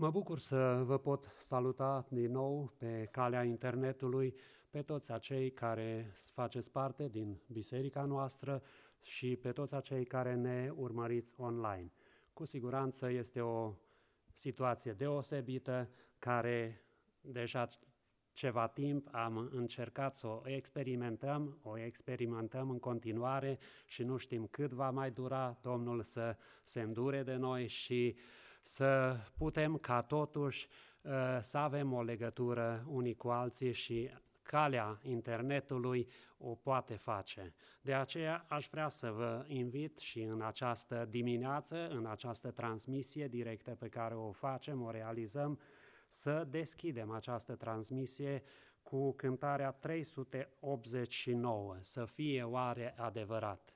Mă bucur să vă pot saluta din nou pe calea internetului pe toți acei care faceți parte din biserica noastră și pe toți acei care ne urmăriți online. Cu siguranță este o situație deosebită care deja ceva timp am încercat să o experimentăm, o experimentăm în continuare și nu știm cât va mai dura Domnul să se îndure de noi și uh, să putem ca totuși ă, să avem o legătură unii cu alții și calea internetului o poate face. De aceea aș vrea să vă invit și în această dimineață, în această transmisie directă pe care o facem, o realizăm, să deschidem această transmisie cu cântarea 389, să fie oare adevărat.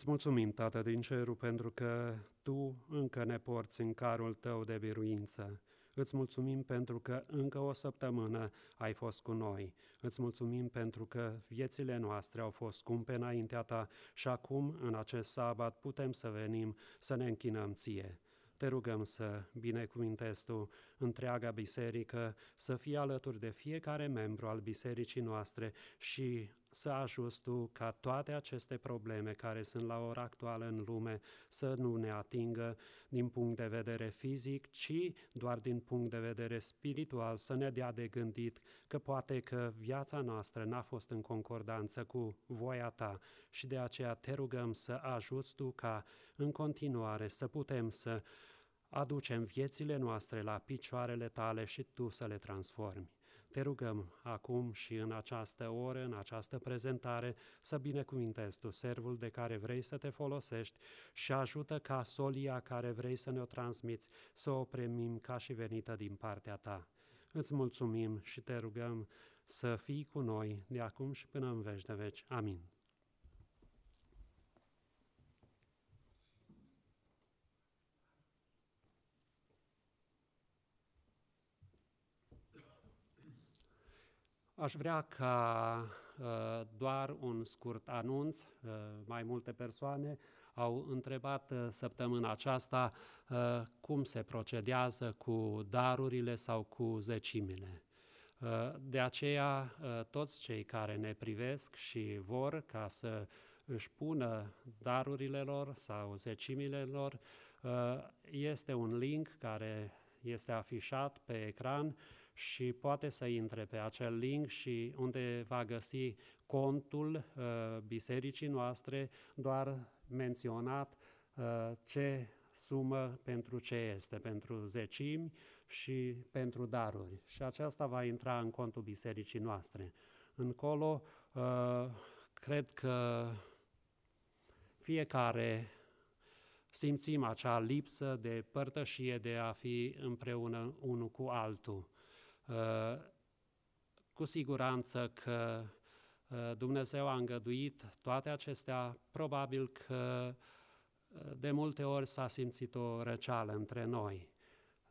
Îți mulțumim, Tată din Cerul, pentru că Tu încă ne porți în carul Tău de biruință. Îți mulțumim pentru că încă o săptămână ai fost cu noi. Îți mulțumim pentru că viețile noastre au fost scumpe înaintea Ta și acum, în acest sabat, putem să venim să ne închinăm Ție. Te rugăm să binecuvintezi Tu întreaga biserică, să fie alături de fiecare membru al bisericii noastre și să ajuți tu ca toate aceste probleme care sunt la ora actuală în lume să nu ne atingă din punct de vedere fizic, ci doar din punct de vedere spiritual, să ne dea de gândit că poate că viața noastră n-a fost în concordanță cu voia ta și de aceea te rugăm să ajuți tu ca în continuare să putem să aducem viețile noastre la picioarele tale și tu să le transformi. Te rugăm acum și în această oră, în această prezentare, să binecuvintezi Tu servul de care vrei să te folosești și ajută ca solia care vrei să ne-o transmiți să o primim ca și venită din partea Ta. Îți mulțumim și te rugăm să fii cu noi de acum și până în veci de veci. Amin. Aș vrea ca ă, doar un scurt anunț. Ă, mai multe persoane au întrebat ă, săptămâna aceasta cum se procedează cu darurile sau cu zecimile. De aceea, toți cei care ne privesc și vor ca să își pună darurile lor sau zecimile lor, este un link care este afișat pe ecran și poate să intre pe acel link și unde va găsi contul uh, bisericii noastre, doar menționat uh, ce sumă pentru ce este, pentru zecimi și pentru daruri. Și aceasta va intra în contul bisericii noastre. Încolo, uh, cred că fiecare simțim acea lipsă de părtășie de a fi împreună unul cu altul. Uh, cu siguranță că uh, Dumnezeu a îngăduit toate acestea, probabil că uh, de multe ori s-a simțit o răceală între noi.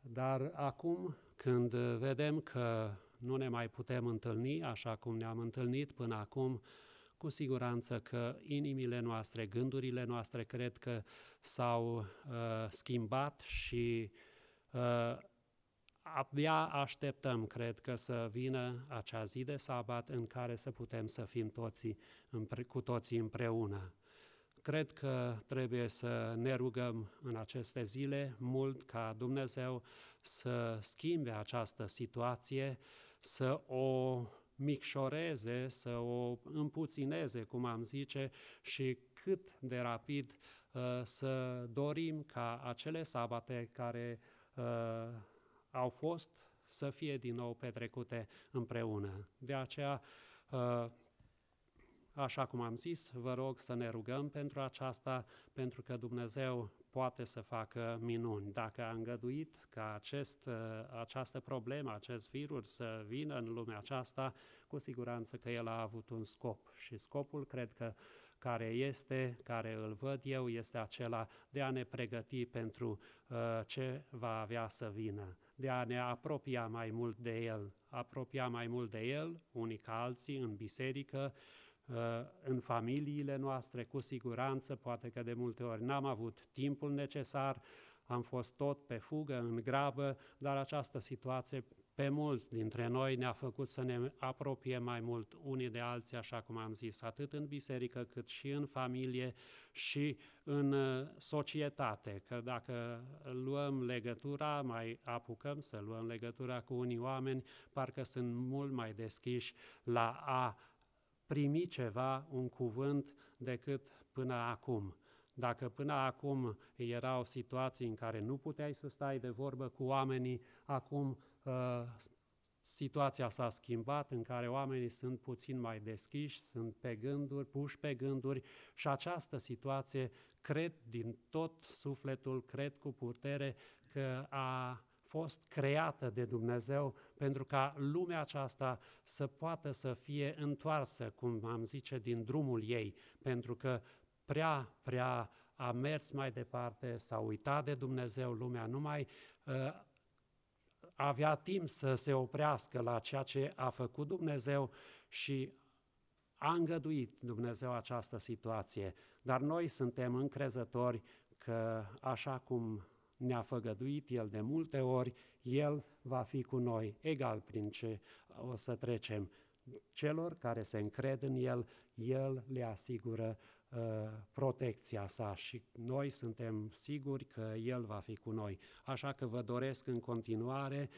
Dar acum, când vedem că nu ne mai putem întâlni așa cum ne-am întâlnit până acum, cu siguranță că inimile noastre, gândurile noastre, cred că s-au uh, schimbat și uh, abia așteptăm, cred că, să vină acea zi de sabat în care să putem să fim toții, cu toții împreună. Cred că trebuie să ne rugăm în aceste zile mult ca Dumnezeu să schimbe această situație, să o micșoreze, să o împuțineze, cum am zice, și cât de rapid uh, să dorim ca acele sabate care uh, au fost să fie din nou petrecute împreună. De aceea, ă, așa cum am zis, vă rog să ne rugăm pentru aceasta, pentru că Dumnezeu poate să facă minuni. Dacă a îngăduit ca acest, ă, această problemă, acest virus să vină în lumea aceasta, cu siguranță că el a avut un scop și scopul cred că care este, care îl văd eu, este acela de a ne pregăti pentru uh, ce va avea să vină de a ne apropia mai mult de El, apropia mai mult de El, unii ca alții, în biserică, uh, în familiile noastre, cu siguranță, poate că de multe ori n-am avut timpul necesar, am fost tot pe fugă, în grabă, dar această situație pe mulți dintre noi ne-a făcut să ne apropiem mai mult unii de alții, așa cum am zis, atât în biserică cât și în familie și în uh, societate, că dacă luăm legătura, mai apucăm să luăm legătura cu unii oameni, parcă sunt mult mai deschiși la a primi ceva, un cuvânt, decât până acum. Dacă până acum erau situații în care nu puteai să stai de vorbă cu oamenii, acum Ă, situația s-a schimbat, în care oamenii sunt puțin mai deschiși, sunt pe gânduri, puși pe gânduri și această situație cred din tot sufletul, cred cu putere că a fost creată de Dumnezeu pentru ca lumea aceasta să poată să fie întoarsă, cum am zice, din drumul ei, pentru că prea, prea a mers mai departe, s-a uitat de Dumnezeu, lumea nu mai uh, avea timp să se oprească la ceea ce a făcut Dumnezeu și a îngăduit Dumnezeu această situație, dar noi suntem încrezători că așa cum ne-a făgăduit El de multe ori, El va fi cu noi, egal prin ce o să trecem. Celor care se încred în El, El le asigură Uh, protecția sa și noi suntem siguri că El va fi cu noi. Așa că vă doresc în continuare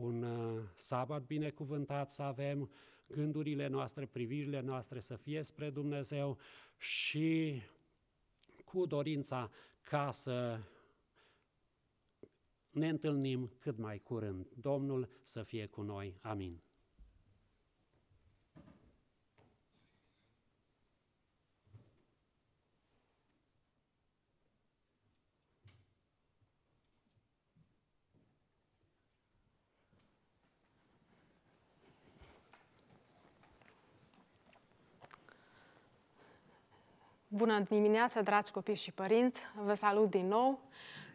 un uh, sabat binecuvântat să avem, gândurile noastre, privirile noastre să fie spre Dumnezeu și cu dorința ca să ne întâlnim cât mai curând. Domnul să fie cu noi. Amin. Bună dimineața, dragi copii și părinți! Vă salut din nou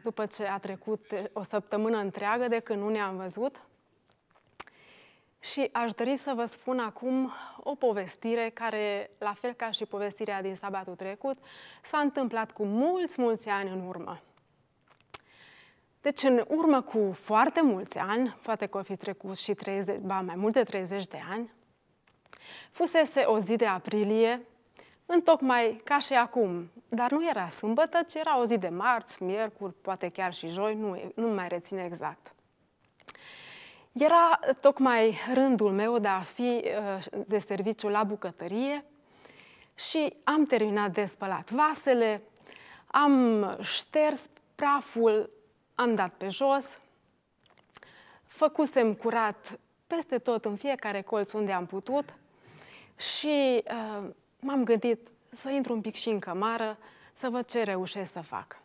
după ce a trecut o săptămână întreagă de când nu ne-am văzut. Și aș dori să vă spun acum o povestire care, la fel ca și povestirea din sabatul trecut, s-a întâmplat cu mulți, mulți ani în urmă. Deci, în urmă cu foarte mulți ani, poate că o fi trecut și 30, ba, mai mult de 30 de ani, fusese o zi de aprilie Întocmai ca și acum. Dar nu era sâmbătă, ci era o zi de marți, miercuri, poate chiar și joi, nu, nu mai rețin exact. Era tocmai rândul meu de a fi uh, de serviciu la bucătărie și am terminat de spălat vasele, am șters praful, am dat pe jos, făcusem curat peste tot, în fiecare colț unde am putut și uh, m-am gândit să intru un pic și în cămară, să văd ce reușesc să fac.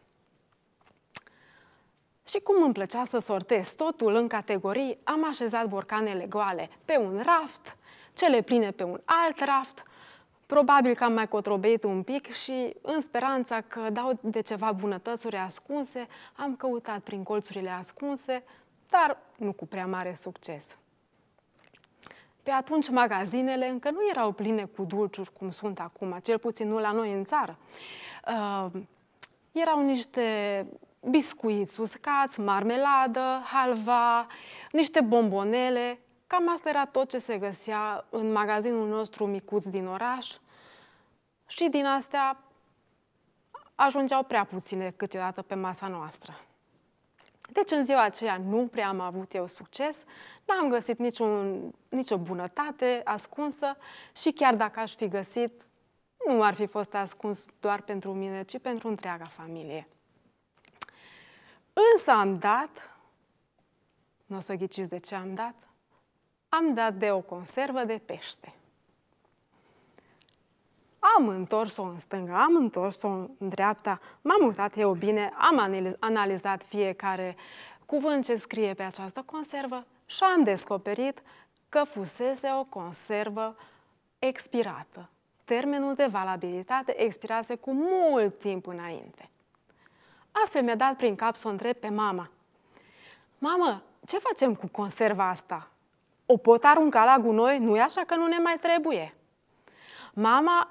Și cum îmi plăcea să sortez totul în categorii, am așezat borcanele goale pe un raft, cele pline pe un alt raft, probabil că am mai cotrobeit un pic și, în speranța că dau de ceva bunătățuri ascunse, am căutat prin colțurile ascunse, dar nu cu prea mare succes. Pe atunci magazinele încă nu erau pline cu dulciuri cum sunt acum, cel puțin nu la noi în țară. Uh, erau niște biscuiți uscați, marmeladă, halva, niște bombonele. Cam asta era tot ce se găsea în magazinul nostru micuț din oraș. Și din astea ajungeau prea puține câteodată pe masa noastră. Deci în ziua aceea nu prea am avut eu succes, n-am găsit niciun, nicio bunătate ascunsă și chiar dacă aș fi găsit, nu ar fi fost ascuns doar pentru mine, ci pentru întreaga familie. Însă am dat, nu o să ghiciți de ce am dat, am dat de o conservă de pește. Am întors-o în stânga, am întors-o în dreapta, m-am uitat eu bine, am analizat fiecare cuvânt ce scrie pe această conservă și am descoperit că fusese o conservă expirată. Termenul de valabilitate expirase cu mult timp înainte. Astfel mi-a dat prin cap să o întreb pe mama. Mamă, ce facem cu conserva asta? O pot arunca la gunoi? nu e așa că nu ne mai trebuie. Mama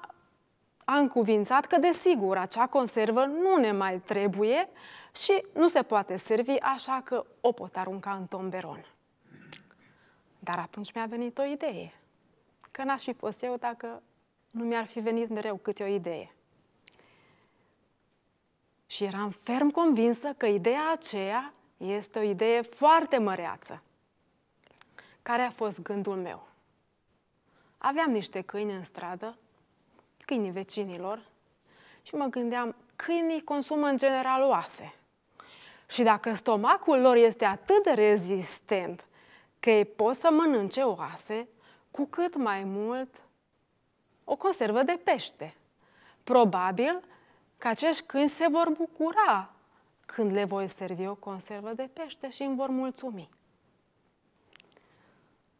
a încuvințat că, desigur, acea conservă nu ne mai trebuie și nu se poate servi, așa că o pot arunca în tomberon. Dar atunci mi-a venit o idee. Că n-aș fi fost eu dacă nu mi-ar fi venit mereu câte o idee. Și eram ferm convinsă că ideea aceea este o idee foarte măreață. Care a fost gândul meu? Aveam niște câini în stradă câinii vecinilor și mă gândeam, câinii consumă în general oase. Și dacă stomacul lor este atât de rezistent că ei pot să mănânce oase, cu cât mai mult o conservă de pește. Probabil că acești câini se vor bucura când le voi servi o conservă de pește și îmi vor mulțumi.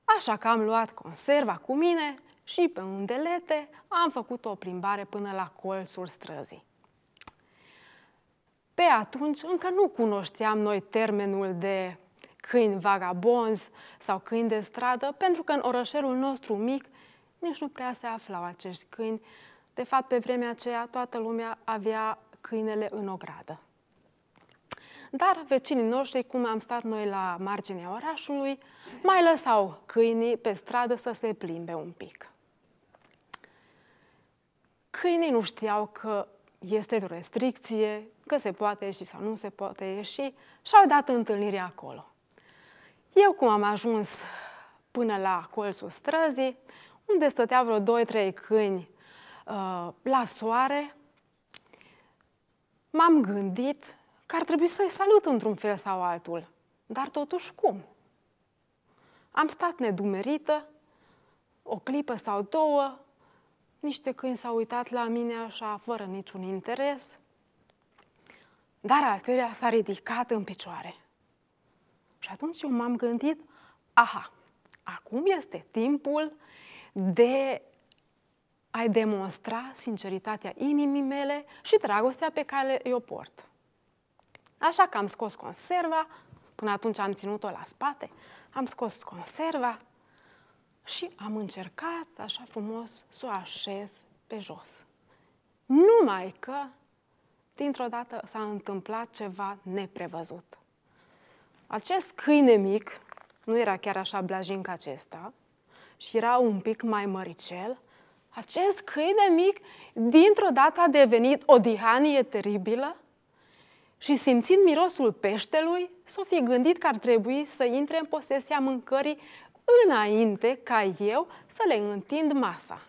Așa că am luat conserva cu mine și pe undelete am făcut o plimbare până la colțul străzii. Pe atunci încă nu cunoșteam noi termenul de câini vagabonzi sau câini de stradă, pentru că în orășelul nostru mic nici nu prea se aflau acești câini. De fapt, pe vremea aceea, toată lumea avea câinele în ogradă. Dar vecinii noștri, cum am stat noi la marginea orașului, mai lăsau câinii pe stradă să se plimbe un pic câinii nu știau că este o restricție, că se poate ieși sau nu se poate ieși și au dat întâlnirea acolo. Eu cum am ajuns până la colțul străzii, unde stăteau vreo 2-3 câini uh, la soare, m-am gândit că ar trebui să-i salut într-un fel sau altul. Dar totuși cum? Am stat nedumerită, o clipă sau două, niște câini s-au uitat la mine așa, fără niciun interes, dar alterea s-a ridicat în picioare. Și atunci eu m-am gândit, aha, acum este timpul de a demonstra sinceritatea inimii mele și dragostea pe care eu port. Așa că am scos conserva, până atunci am ținut-o la spate, am scos conserva și am încercat așa frumos să o așez pe jos. Numai că, dintr-o dată, s-a întâmplat ceva neprevăzut. Acest câine mic nu era chiar așa blajin ca acesta și era un pic mai măricel. Acest câine mic, dintr-o dată, a devenit o dihanie teribilă și simțind mirosul peștelui, s-o fi gândit că ar trebui să intre în posesia mâncării înainte ca eu să le întind masa.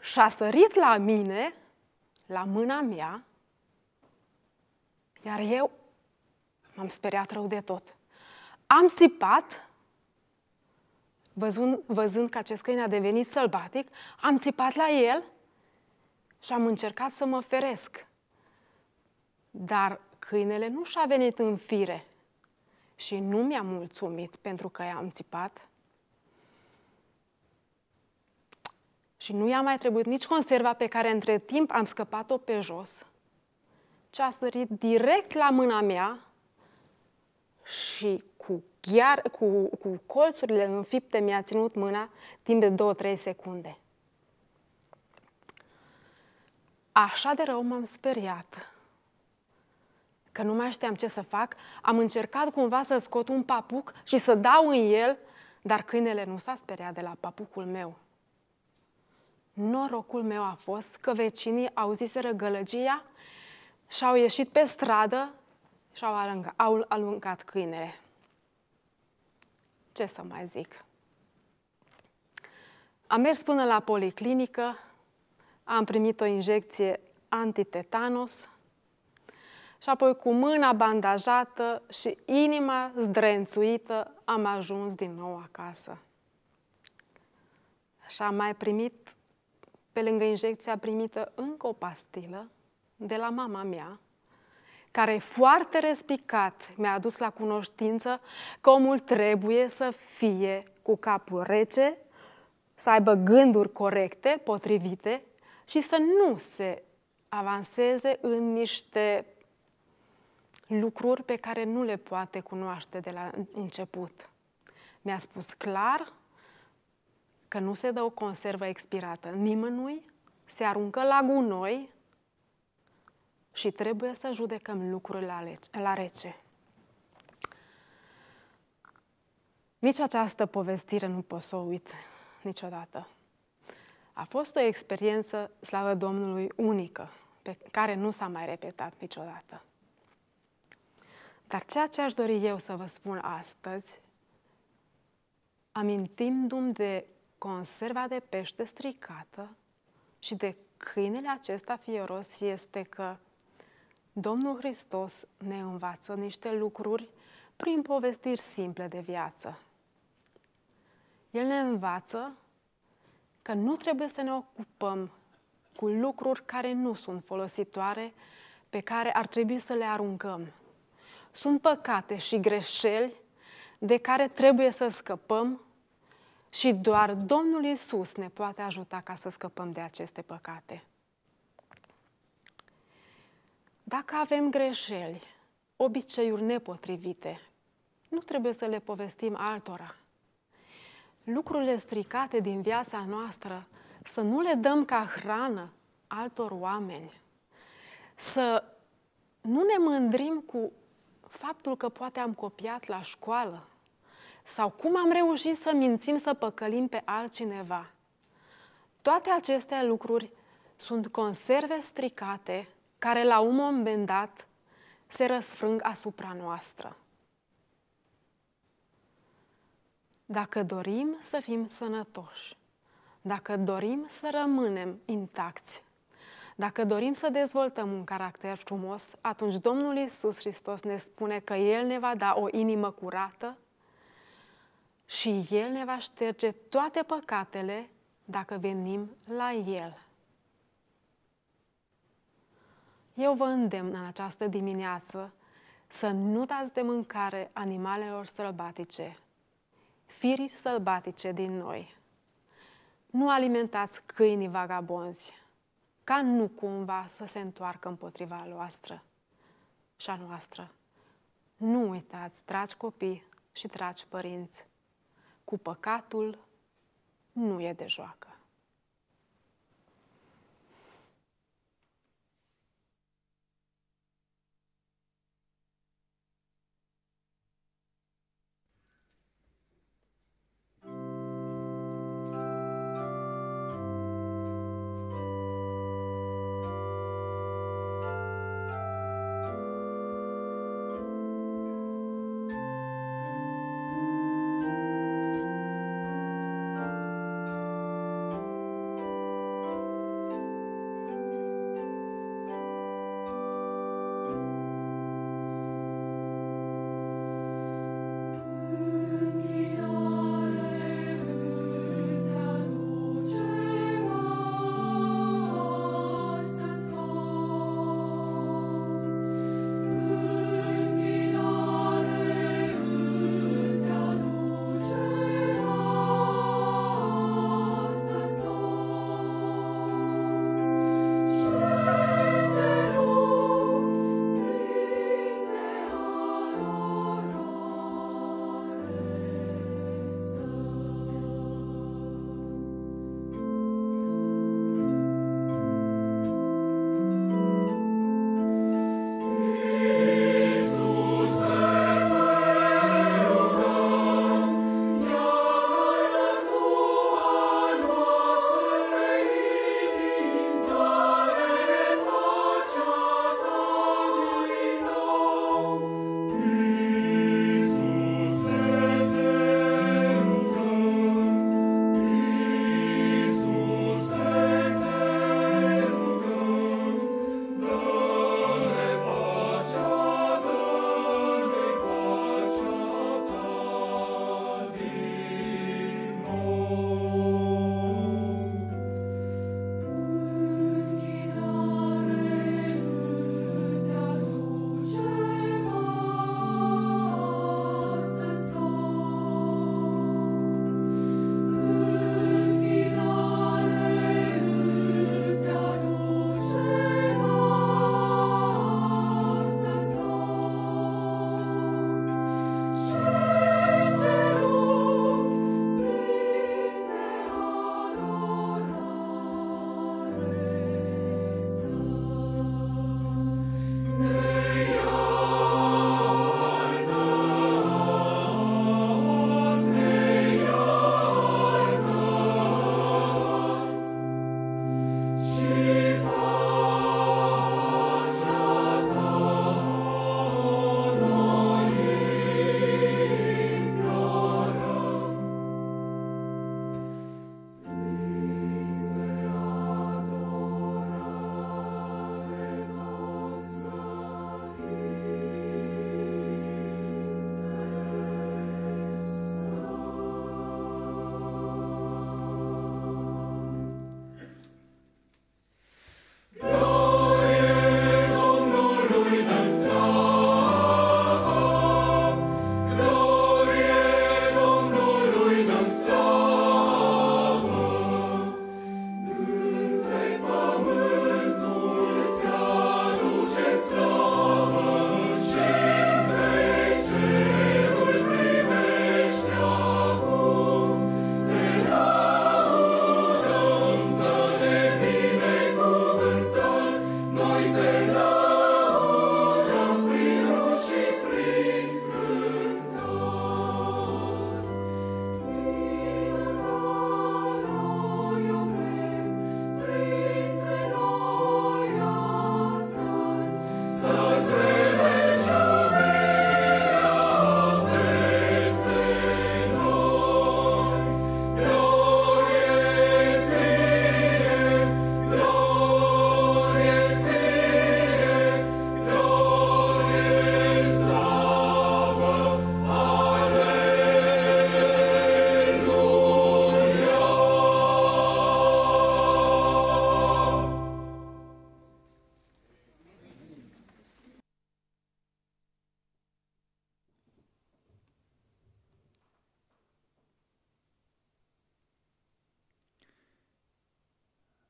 Și a sărit la mine, la mâna mea, iar eu m-am speriat rău de tot. Am țipat, văzând, văzând că acest câine a devenit sălbatic, am țipat la el și am încercat să mă feresc. Dar câinele nu și-a venit în fire și nu mi-am mulțumit pentru că am țipat și nu i-a mai trebuit nici conserva pe care între timp am scăpat-o pe jos, ci a sărit direct la mâna mea și cu, ghiar, cu, cu colțurile înfipte mi-a ținut mâna timp de 2-3 secunde. Așa de rău m-am speriat că nu mai știam ce să fac, am încercat cumva să scot un papuc și să dau în el, dar câinele nu s-a speriat de la papucul meu. Norocul meu a fost că vecinii zis răgălăgia și au ieșit pe stradă și au alungat, au alungat câinele. Ce să mai zic? Am mers până la policlinică, am primit o injecție antitetanos, și apoi cu mâna bandajată și inima zdrențuită am ajuns din nou acasă. Și am mai primit, pe lângă injecția primită, încă o pastilă de la mama mea, care foarte respicat mi-a adus la cunoștință că omul trebuie să fie cu capul rece, să aibă gânduri corecte, potrivite și să nu se avanseze în niște lucruri pe care nu le poate cunoaște de la început. Mi-a spus clar că nu se dă o conservă expirată nimănui, se aruncă la gunoi și trebuie să judecăm lucrurile la rece. Nici această povestire nu pot să o uit niciodată. A fost o experiență, slavă Domnului, unică, pe care nu s-a mai repetat niciodată. Dar ceea ce aș dori eu să vă spun astăzi, amintindu-mi de conserva de pește stricată și de câinele acesta fieros, este că Domnul Hristos ne învață niște lucruri prin povestiri simple de viață. El ne învață că nu trebuie să ne ocupăm cu lucruri care nu sunt folositoare, pe care ar trebui să le aruncăm. Sunt păcate și greșeli de care trebuie să scăpăm și doar Domnul Isus ne poate ajuta ca să scăpăm de aceste păcate. Dacă avem greșeli, obiceiuri nepotrivite, nu trebuie să le povestim altora. Lucrurile stricate din viața noastră să nu le dăm ca hrană altor oameni, să nu ne mândrim cu faptul că poate am copiat la școală sau cum am reușit să mințim, să păcălim pe altcineva. Toate aceste lucruri sunt conserve stricate care la un moment dat se răsfrâng asupra noastră. Dacă dorim să fim sănătoși, dacă dorim să rămânem intacți, dacă dorim să dezvoltăm un caracter frumos, atunci Domnul Isus Hristos ne spune că El ne va da o inimă curată și El ne va șterge toate păcatele dacă venim la El. Eu vă îndemn în această dimineață să nu dați de mâncare animalelor sălbatice, firii sălbatice din noi. Nu alimentați câinii vagabonzi, ca nu cumva să se întoarcă împotriva noastră și a noastră. Nu uitați, dragi copii și dragi părinți, cu păcatul nu e de joacă.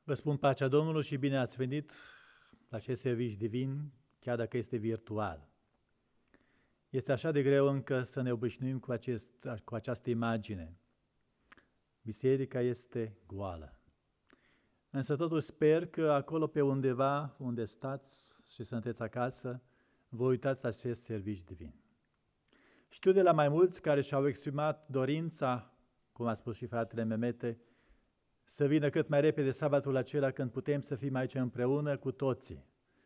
Vă spun pacea Domnului și bine ați venit la acest serviciu divin, chiar dacă este virtual. Este așa de greu încă să ne obișnuim cu, acest, cu această imagine. Biserica este goală. Însă totuși sper că acolo pe undeva, unde stați și sunteți acasă, vă uitați acest serviciu divin. Știu de la mai mulți care și-au exprimat dorința, cum a spus și fratele Memete, să vină cât mai repede sabatul acela când putem să fim aici împreună cu toții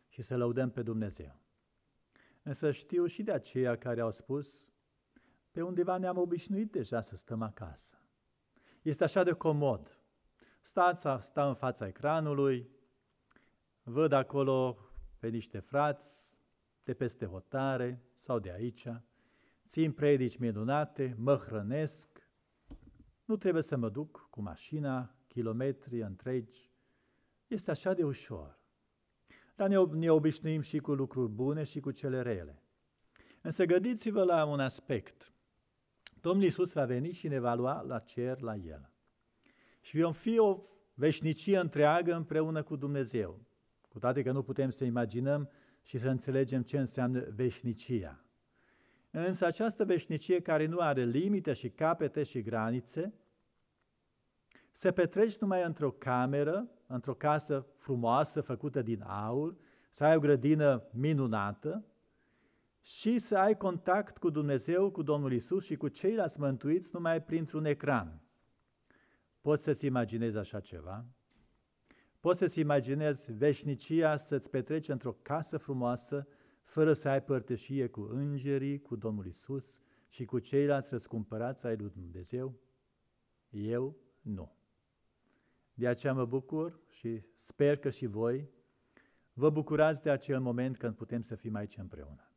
și să lăudăm pe Dumnezeu. Însă știu și de aceia care au spus, pe undeva ne-am obișnuit deja să stăm acasă. Este așa de comod. Stați, stau în fața ecranului, văd acolo pe niște frați de peste hotare sau de aici, țin predici minunate, mă hrănesc, nu trebuie să mă duc cu mașina, kilometri întregi. Este așa de ușor. Dar ne, ne obișnuim și cu lucruri bune și cu cele rele. Însă gândiți-vă la un aspect. Domnul Iisus va veni și ne va lua la cer la El. Și vom fi o veșnicie întreagă împreună cu Dumnezeu. Cu toate că nu putem să imaginăm și să înțelegem ce înseamnă veșnicia. Însă această veșnicie care nu are limite și capete și granițe, să petreci numai într-o cameră, într-o casă frumoasă, făcută din aur, să ai o grădină minunată și să ai contact cu Dumnezeu, cu Domnul Isus și cu ceilalți mântuiți numai printr-un ecran. Poți să-ți imaginezi așa ceva? Poți să-ți imaginezi veșnicia să-ți petreci într-o casă frumoasă, fără să ai părtășie cu îngerii, cu Domnul Isus și cu ceilalți răscumpărați ai lui Dumnezeu? Eu nu. De aceea mă bucur și sper că și voi vă bucurați de acel moment când putem să fim aici împreună.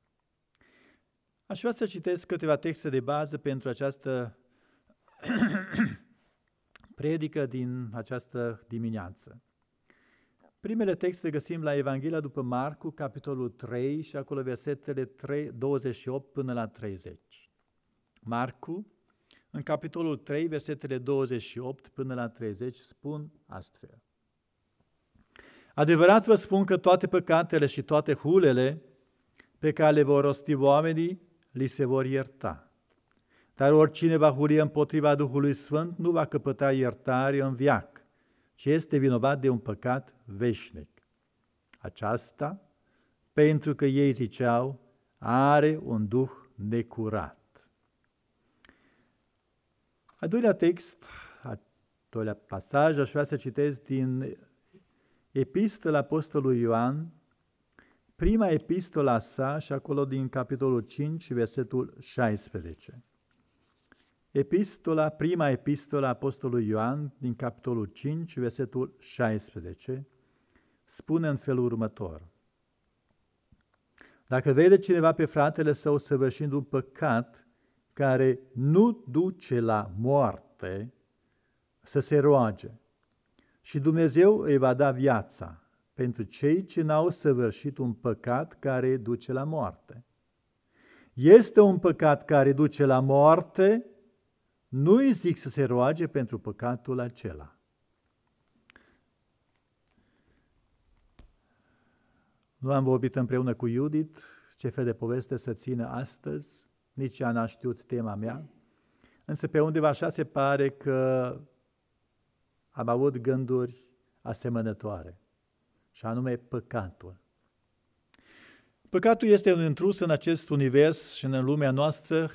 Aș vrea să citesc câteva texte de bază pentru această predică din această dimineață. Primele texte găsim la Evanghelia după Marcu, capitolul 3 și acolo versetele 3, 28 până la 30. Marcu, în capitolul 3, versetele 28 până la 30, spun astfel. Adevărat vă spun că toate păcatele și toate hulele pe care le vor rosti oamenii, li se vor ierta. Dar oricine va hulie împotriva Duhului Sfânt nu va căpăta iertare în viac, ci este vinovat de un păcat veșnic. Aceasta pentru că ei ziceau, are un duh necurat. Al doilea text, al doilea pasaj, aș vrea să citesc din Epistola Apostolului Ioan, prima epistola sa și acolo din capitolul 5, versetul 16. Epistola, prima epistola Apostolului Ioan, din capitolul 5, versetul 16, spune în felul următor. Dacă vede cineva pe fratele său săvârșind un păcat, care nu duce la moarte să se roage. Și Dumnezeu îi va da viața pentru cei ce n-au săvârșit un păcat care duce la moarte. Este un păcat care duce la moarte, nu îi zic să se roage pentru păcatul acela. Nu am vorbit împreună cu Judith ce fel de poveste să țină astăzi, nici ea n-a știut tema mea, însă pe undeva așa se pare că am avut gânduri asemănătoare, și anume păcatul. Păcatul este un intrus în acest univers și în lumea noastră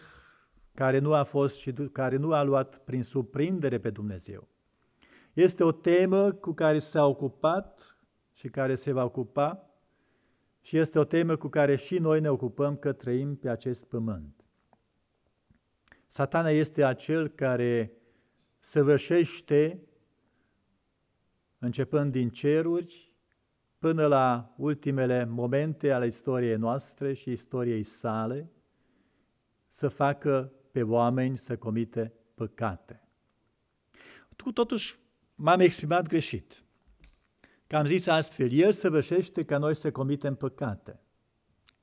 care nu a fost și care nu a luat prin surprindere pe Dumnezeu. Este o temă cu care s-a ocupat și care se va ocupa și este o temă cu care și noi ne ocupăm că trăim pe acest pământ. Satana este acel care săvârșește, începând din ceruri, până la ultimele momente ale istoriei noastre și istoriei sale, să facă pe oameni să comite păcate. Totuși, m-am exprimat greșit. Că am zis astfel, El săvârșește ca noi să comitem păcate.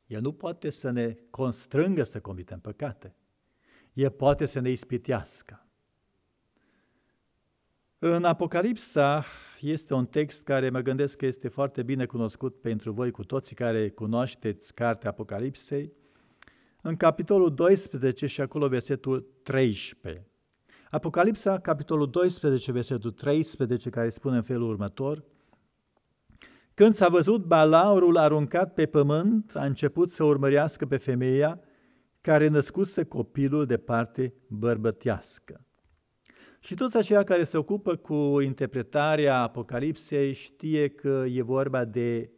El nu poate să ne constrângă să comitem păcate. El poate să ne ispitească. În Apocalipsa este un text care mă gândesc că este foarte bine cunoscut pentru voi cu toții care cunoașteți cartea Apocalipsei, în capitolul 12 și acolo versetul 13. Apocalipsa, capitolul 12, versetul 13, care spune în felul următor, Când s-a văzut balaurul aruncat pe pământ, a început să urmărească pe femeia care născuse copilul de parte bărbătească. Și toți aceia care se ocupă cu interpretarea Apocalipsei știe că e vorba de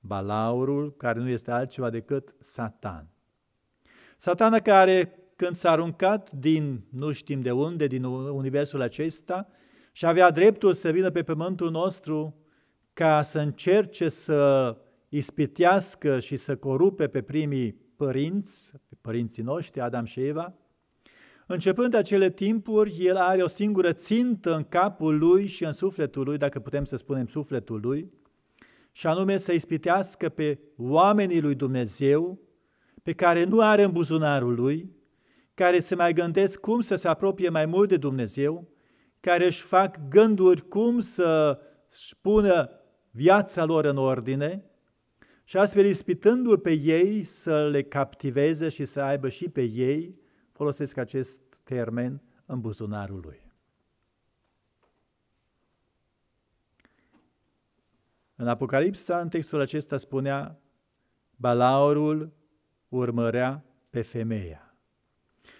balaurul, care nu este altceva decât satan. Satana care, când s-a aruncat din nu știm de unde, din universul acesta, și avea dreptul să vină pe pământul nostru ca să încerce să ispitească și să corupe pe primii părinți, pe părinții noștri, Adam și Eva, Începând de acele timpuri, el are o singură țintă în capul lui și în sufletul lui, dacă putem să spunem sufletul lui, și anume să ispitească pe oamenii lui Dumnezeu, pe care nu are în buzunarul lui, care se mai gândesc cum să se apropie mai mult de Dumnezeu, care își fac gânduri cum să-și pună viața lor în ordine, și astfel ispitându-l pe ei să le captiveze și să aibă și pe ei, folosesc acest termen în buzunarul lui. În Apocalipsa, în textul acesta spunea, Balaurul urmărea pe femeia.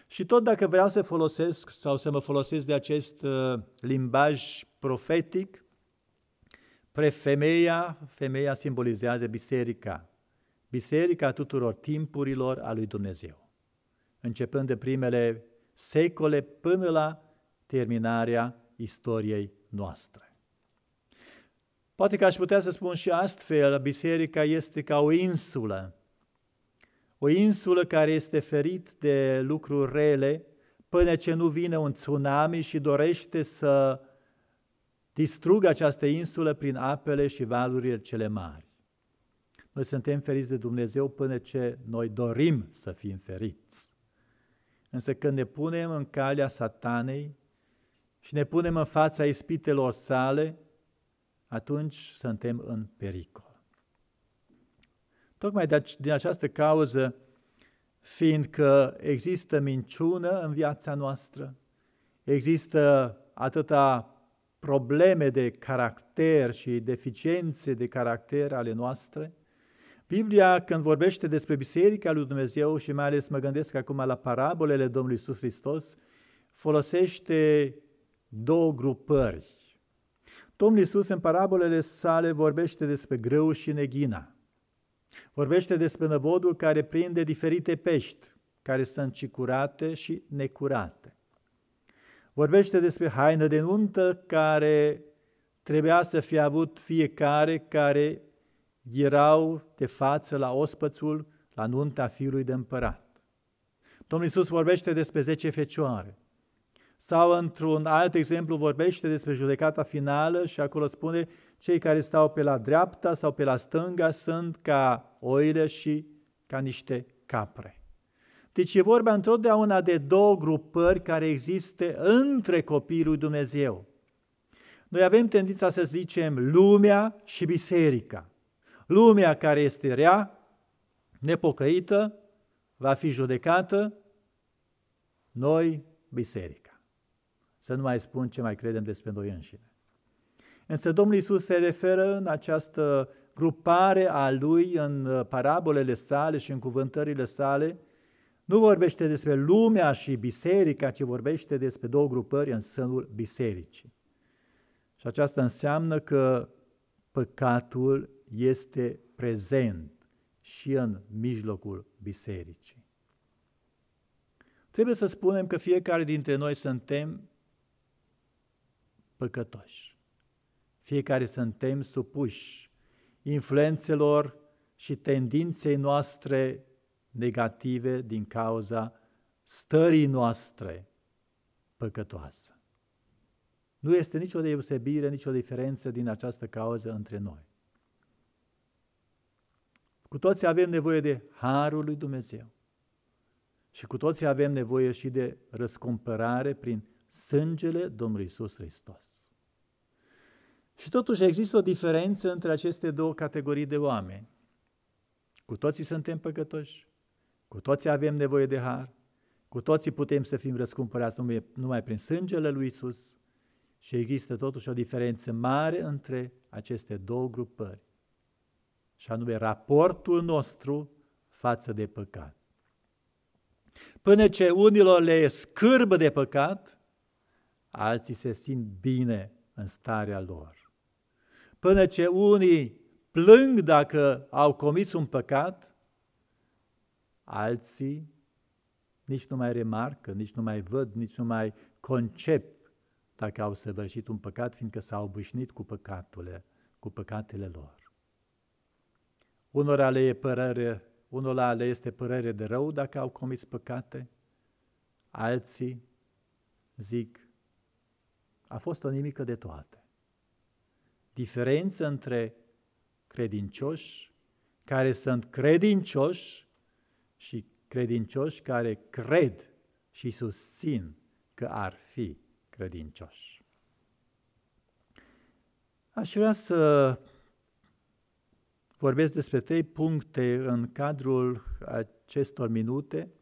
Și tot dacă vreau să folosesc sau să mă folosesc de acest uh, limbaj profetic, Pre femeia, femeia simbolizează biserica. Biserica tuturor timpurilor a lui Dumnezeu. Începând de primele secole până la terminarea istoriei noastre. Poate că aș putea să spun și astfel, biserica este ca o insulă, o insulă care este ferit de lucruri rele, până ce nu vine un tsunami și dorește să distrug această insulă prin apele și valurile cele mari. Noi suntem feriți de Dumnezeu până ce noi dorim să fim feriți. Însă când ne punem în calea satanei și ne punem în fața ispitelor sale, atunci suntem în pericol. Tocmai din această cauză, fiindcă există minciună în viața noastră, există atâta probleme de caracter și deficiențe de caracter ale noastre, Biblia, când vorbește despre Biserica lui Dumnezeu și mai ales mă gândesc acum la parabolele Domnului Iisus Hristos, folosește două grupări. Domnul Iisus în parabolele sale vorbește despre greu și neghina. Vorbește despre năvodul care prinde diferite pești, care sunt și curate și necurate. Vorbește despre haină de nuntă care trebuia să fie avut fiecare care erau de față la ospățul, la nunta fiului de împărat. Domnul Iisus vorbește despre zece fecioare. Sau într-un alt exemplu vorbește despre judecata finală și acolo spune cei care stau pe la dreapta sau pe la stânga sunt ca oile și ca niște capre. Deci e vorba întotdeauna de două grupări care există între copiii lui Dumnezeu. Noi avem tendința să zicem lumea și biserica. Lumea care este rea, nepocăită, va fi judecată, noi, biserica. Să nu mai spun ce mai credem despre noi înșine. Însă Domnul Iisus se referă în această grupare a Lui, în uh, parabolele sale și în cuvântările sale, nu vorbește despre lumea și biserica, ci vorbește despre două grupări în sânul bisericii. Și aceasta înseamnă că păcatul este prezent și în mijlocul bisericii. Trebuie să spunem că fiecare dintre noi suntem păcătoși. Fiecare suntem supuși influențelor și tendinței noastre negative din cauza stării noastre păcătoasă. Nu este nicio deosebire, nicio diferență din această cauză între noi. Cu toții avem nevoie de harul lui Dumnezeu. Și cu toții avem nevoie și de răscumpărare prin sângele Domnului Isus Hristos. Și totuși există o diferență între aceste două categorii de oameni. Cu toții suntem păcătoși, cu toții avem nevoie de har, cu toții putem să fim răscumpărați numai, numai prin sângele lui Isus și există totuși o diferență mare între aceste două grupări, și anume raportul nostru față de păcat. Până ce unilor le e scârbă de păcat, alții se simt bine în starea lor. Până ce unii plâng dacă au comis un păcat, Alții nici nu mai remarcă, nici nu mai văd, nici nu mai concep dacă au săvârșit un păcat, fiindcă s-au obișnuit cu păcatele, cu păcatele lor. Unora le, e părere, unora le este părere de rău dacă au comis păcate, alții zic, a fost o nimică de toate. Diferență între credincioși, care sunt credincioși și credincioși care cred și susțin că ar fi credincioși. Aș vrea să vorbesc despre trei puncte în cadrul acestor minute,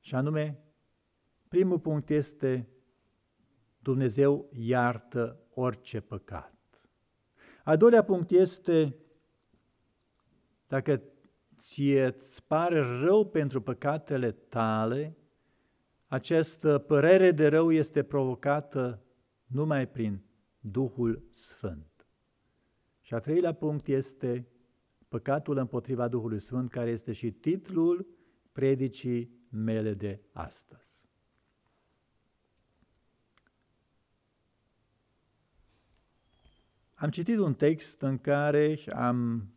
și anume, primul punct este Dumnezeu iartă orice păcat. Al doilea punct este, dacă ție îți pare rău pentru păcatele tale, această părere de rău este provocată numai prin Duhul Sfânt. Și a treilea punct este păcatul împotriva Duhului Sfânt, care este și titlul predicii mele de astăzi. Am citit un text în care am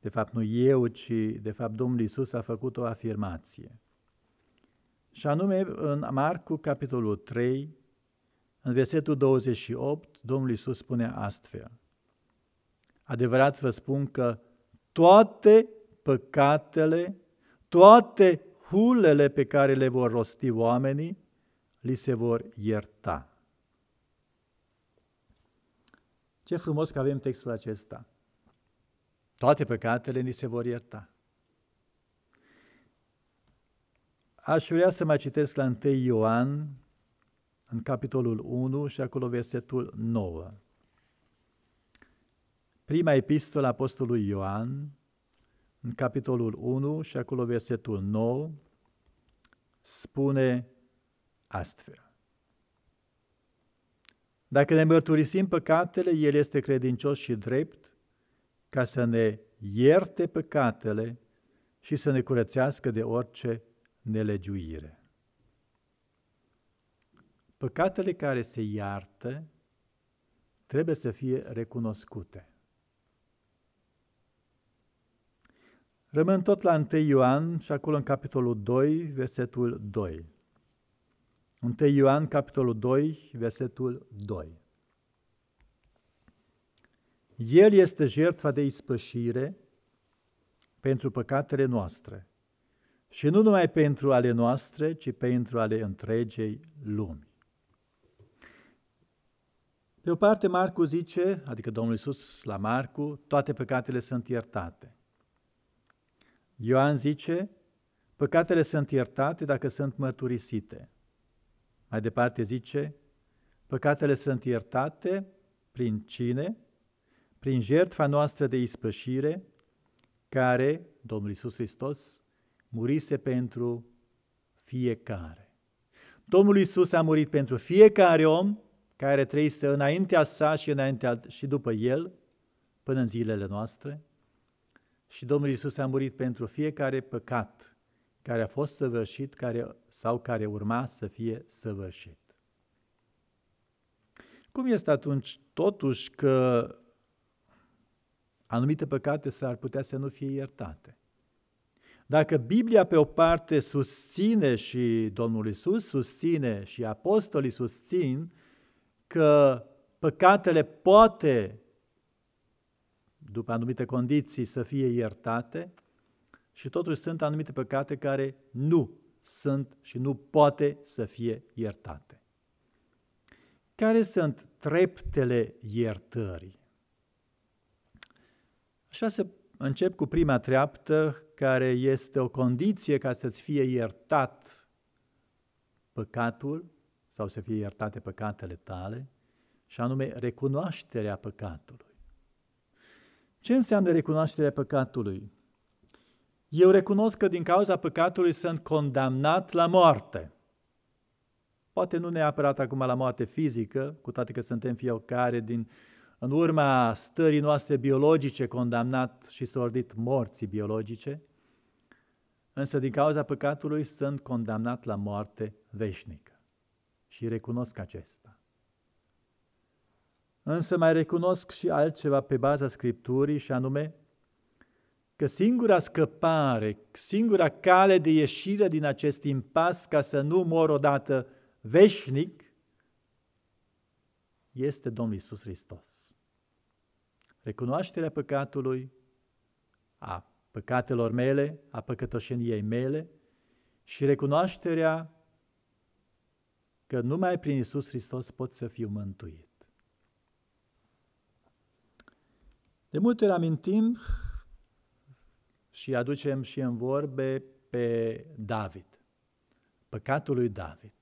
de fapt, nu eu, ci de fapt Domnul Isus a făcut o afirmație. Și anume, în Marcu, capitolul 3, în versetul 28, Domnul Isus spune astfel. Adevărat vă spun că toate păcatele, toate hulele pe care le vor rosti oamenii, li se vor ierta. Ce frumos că avem textul acesta. Toate păcatele ni se vor ierta. Aș vrea să mai citesc la 1 Ioan, în capitolul 1 și acolo versetul 9. Prima epistolă a Apostolului Ioan, în capitolul 1 și acolo versetul 9, spune astfel. Dacă ne mărturisim păcatele, El este credincios și drept ca să ne ierte păcatele și să ne curățească de orice nelegiuire. Păcatele care se iartă trebuie să fie recunoscute. Rămân tot la 1 Ioan și acolo în capitolul 2, versetul 2. 1 Ioan, capitolul 2, versetul 2. El este jertfa de ispășire pentru păcatele noastre și nu numai pentru ale noastre, ci pentru ale întregei lumi. Pe o parte, Marcu zice, adică Domnul Iisus la Marcu, toate păcatele sunt iertate. Ioan zice, păcatele sunt iertate dacă sunt mărturisite. Mai departe zice, păcatele sunt iertate prin cine? prin jertfa noastră de ispășire, care, Domnul Isus Hristos, murise pentru fiecare. Domnul Isus a murit pentru fiecare om care trăise înaintea sa și, înaintea, și după el, până în zilele noastre, și Domnul Isus a murit pentru fiecare păcat care a fost săvârșit care, sau care urma să fie săvârșit. Cum este atunci totuși că anumite păcate s-ar putea să nu fie iertate. Dacă Biblia pe o parte susține și Domnul Isus susține și apostolii susțin că păcatele poate, după anumite condiții, să fie iertate, și totuși sunt anumite păcate care nu sunt și nu poate să fie iertate. Care sunt treptele iertării? Aș vrea să încep cu prima treaptă, care este o condiție ca să-ți fie iertat păcatul sau să fie iertate păcatele tale, și anume recunoașterea păcatului. Ce înseamnă recunoașterea păcatului? Eu recunosc că din cauza păcatului sunt condamnat la moarte. Poate nu neapărat acum la moarte fizică, cu toate că suntem fiecare din uh, în urma stării noastre biologice condamnat și sordit morții biologice, însă din cauza păcatului sunt condamnat la moarte veșnică. Și recunosc acesta. Însă mai recunosc și altceva pe baza Scripturii și anume că singura scăpare, singura cale de ieșire din acest impas ca să nu mor odată veșnic este Domnul Isus Hristos recunoașterea păcatului, a păcatelor mele, a păcătoșeniei mele și recunoașterea că numai prin Isus Hristos pot să fiu mântuit. De multe ori amintim și aducem și în vorbe pe David, păcatul lui David.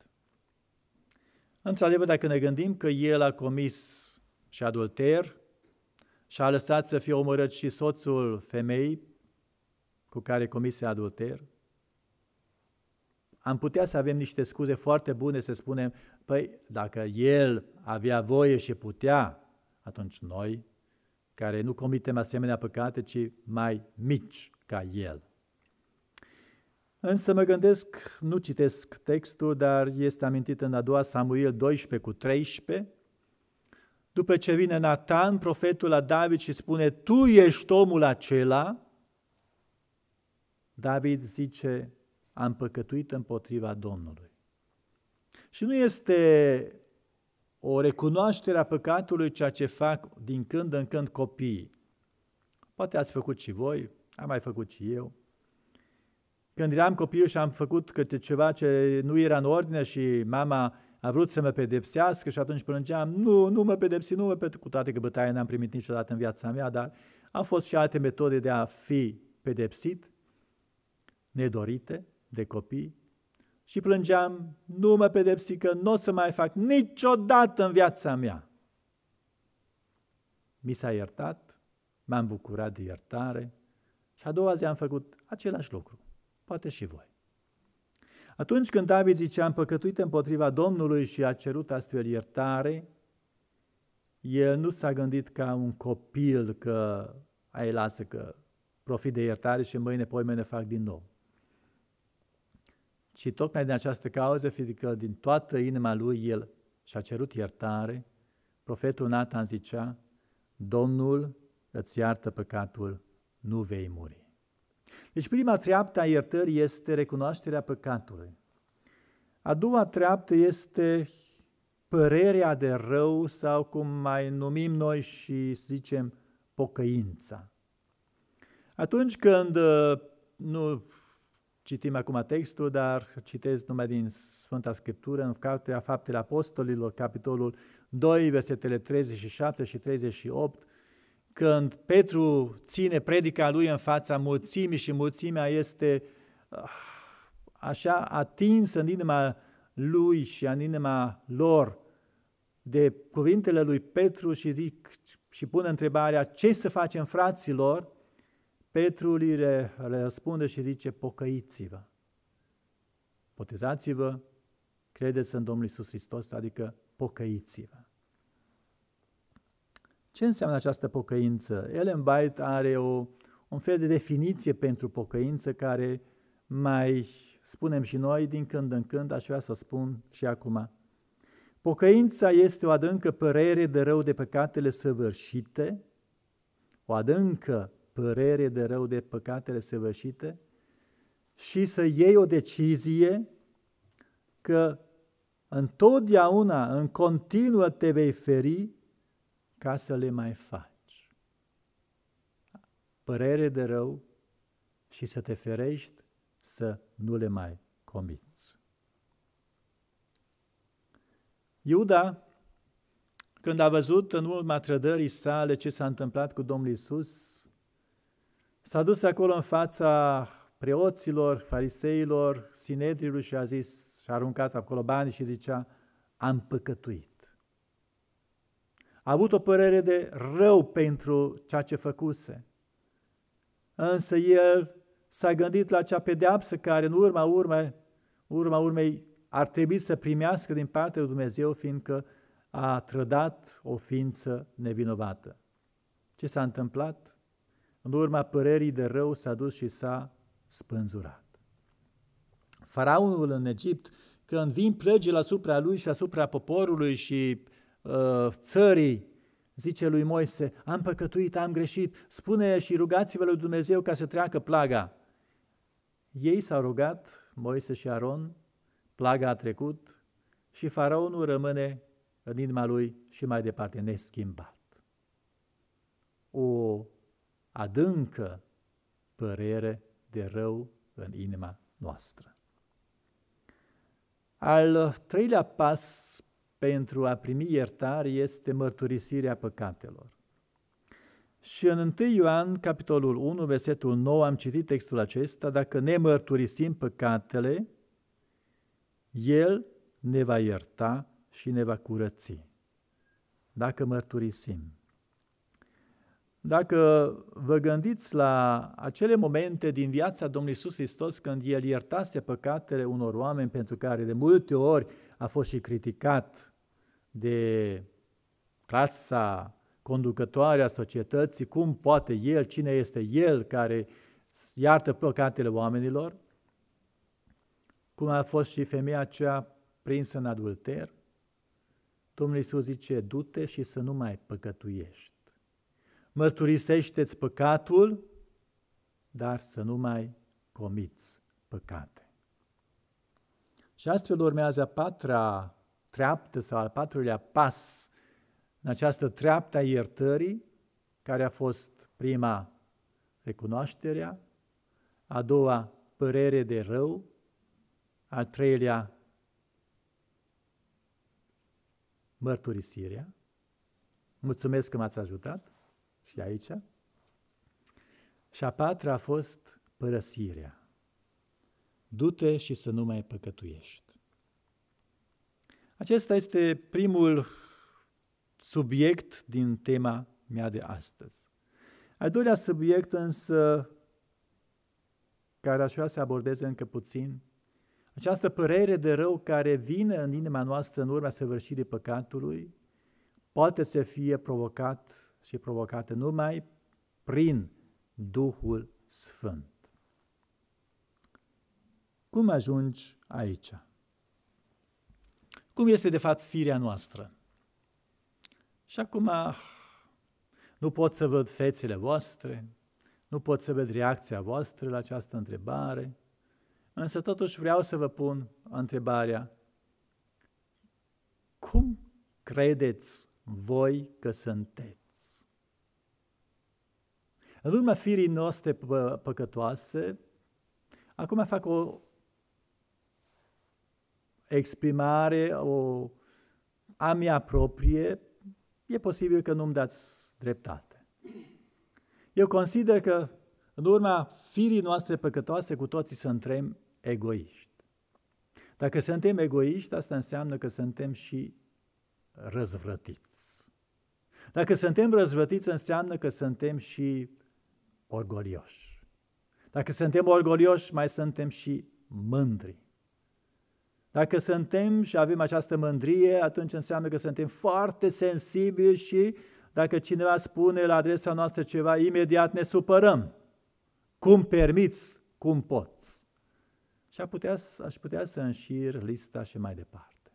Într-adevăr, dacă ne gândim că el a comis și adulter, și a lăsat să fie omorât și soțul femei cu care comise adulter, am putea să avem niște scuze foarte bune să spunem, păi dacă el avea voie și putea, atunci noi, care nu comitem asemenea păcate, ci mai mici ca el. Însă mă gândesc, nu citesc textul, dar este amintit în a doua Samuel 12 cu 13, după ce vine Natan, profetul la David și spune, tu ești omul acela, David zice, am păcătuit împotriva Domnului. Și nu este o recunoaștere a păcatului ceea ce fac din când în când copiii. Poate ați făcut și voi, am mai făcut și eu. Când eram copil și am făcut câte ceva ce nu era în ordine și mama a vrut să mă pedepsească și atunci plângeam, nu, nu mă pedepsi, nu mă pedepsi, cu toate că bătaia n-am primit niciodată în viața mea, dar am fost și alte metode de a fi pedepsit, nedorite de copii, și plângeam, nu mă pedepsi că nu o să mai fac niciodată în viața mea. Mi s-a iertat, m-am bucurat de iertare și a doua zi am făcut același lucru, poate și voi. Atunci când David zice, am păcătuit împotriva Domnului și a cerut astfel iertare, el nu s-a gândit ca un copil că ai lasă că profit de iertare și mâine, ne fac din nou. Și tocmai din această cauză, fiindcă din toată inima lui el și-a cerut iertare, profetul Nathan zicea, Domnul îți iartă păcatul, nu vei muri. Deci prima treaptă a iertării este recunoașterea păcatului. A doua treaptă este părerea de rău sau cum mai numim noi și zicem pocăința. Atunci când, nu citim acum textul, dar citesc numai din Sfânta Scriptură, în Cartea Faptele Apostolilor, capitolul 2, versetele 37 și 38, când Petru ține predica lui în fața mulțimii și mulțimea este ah, așa atinsă în inima lui și în inima lor de cuvintele lui Petru și, zic, și pune întrebarea ce să facem fraților, Petru li le, le răspunde și zice pocăiți-vă, botezați-vă, credeți în Domnul Iisus Hristos, adică pocăiți-vă. Ce înseamnă această pocăință? Ellen White are o, un fel de definiție pentru pocăință care mai spunem și noi din când în când, aș vrea să spun și acum. Pocăința este o adâncă părere de rău de păcatele săvârșite, o adâncă părere de rău de păcatele săvârșite și să iei o decizie că întotdeauna, în continuă te vei feri ca să le mai faci. Părere de rău și să te ferești să nu le mai comiți. Iuda, când a văzut în urma trădării sale ce s-a întâmplat cu Domnul Isus, s-a dus acolo în fața preoților, fariseilor, sinedrilor și a zis, și a aruncat acolo bani și zicea, am păcătuit. A avut o părere de rău pentru ceea ce făcuse. Însă el s-a gândit la cea pedeapsă care în urma urmei, urma urmei ar trebui să primească din partea lui Dumnezeu, fiindcă a trădat o ființă nevinovată. Ce s-a întâmplat? În urma părerii de rău s-a dus și s-a spânzurat. Faraonul în Egipt, când vin plăgile asupra lui și asupra poporului și Uh, țării, zice lui Moise, am păcătuit, am greșit, spune și rugați-vă lui Dumnezeu ca să treacă plaga. Ei s-au rugat, Moise și Aron, plaga a trecut și faraonul rămâne în inima lui și mai departe neschimbat. O adâncă părere de rău în inima noastră. Al treilea pas pentru a primi iertare este mărturisirea păcatelor. Și în 1 Ioan, capitolul 1, versetul 9, am citit textul acesta, dacă ne mărturisim păcatele, El ne va ierta și ne va curăți. Dacă mărturisim. Dacă vă gândiți la acele momente din viața Domnului Iisus Hristos când El iertase păcatele unor oameni pentru care de multe ori a fost și criticat de clasa conducătoare a societății, cum poate el, cine este el care iartă păcatele oamenilor, cum a fost și femeia cea prinsă în adulter, Domnul Iisus zice, du-te și să nu mai păcătuiești. Mărturisește-ți păcatul, dar să nu mai comiți păcate. Și astfel urmează a patra treaptă sau al patrulea pas în această treaptă a iertării, care a fost prima recunoașterea, a doua părere de rău, al treilea mărturisirea. Mulțumesc că m-ați ajutat și aici. Și a patra a fost părăsirea du-te și să nu mai păcătuiești. Acesta este primul subiect din tema mea de astăzi. Al doilea subiect însă, care aș vrea să abordez încă puțin, această părere de rău care vine în inima noastră în urma săvârșirii păcatului, poate să fie provocat și provocată numai prin Duhul Sfânt. Cum ajungi aici? Cum este de fapt firea noastră? Și acum nu pot să văd fețele voastre, nu pot să văd reacția voastră la această întrebare, însă totuși vreau să vă pun întrebarea, cum credeți voi că sunteți? În urma firii noastre pă- păcătoase, acum fac o exprimare, o a mea proprie, e posibil că nu-mi dați dreptate. Eu consider că în urma firii noastre păcătoase cu toții suntem egoiști. Dacă suntem egoiști, asta înseamnă că suntem și răzvrătiți. Dacă suntem răzvrătiți, înseamnă că suntem și orgolioși. Dacă suntem orgolioși, mai suntem și mândri. Dacă suntem și avem această mândrie, atunci înseamnă că suntem foarte sensibili și dacă cineva spune la adresa noastră ceva, imediat ne supărăm. Cum permiți, cum poți. Și aș putea, aș putea să înșir lista și mai departe.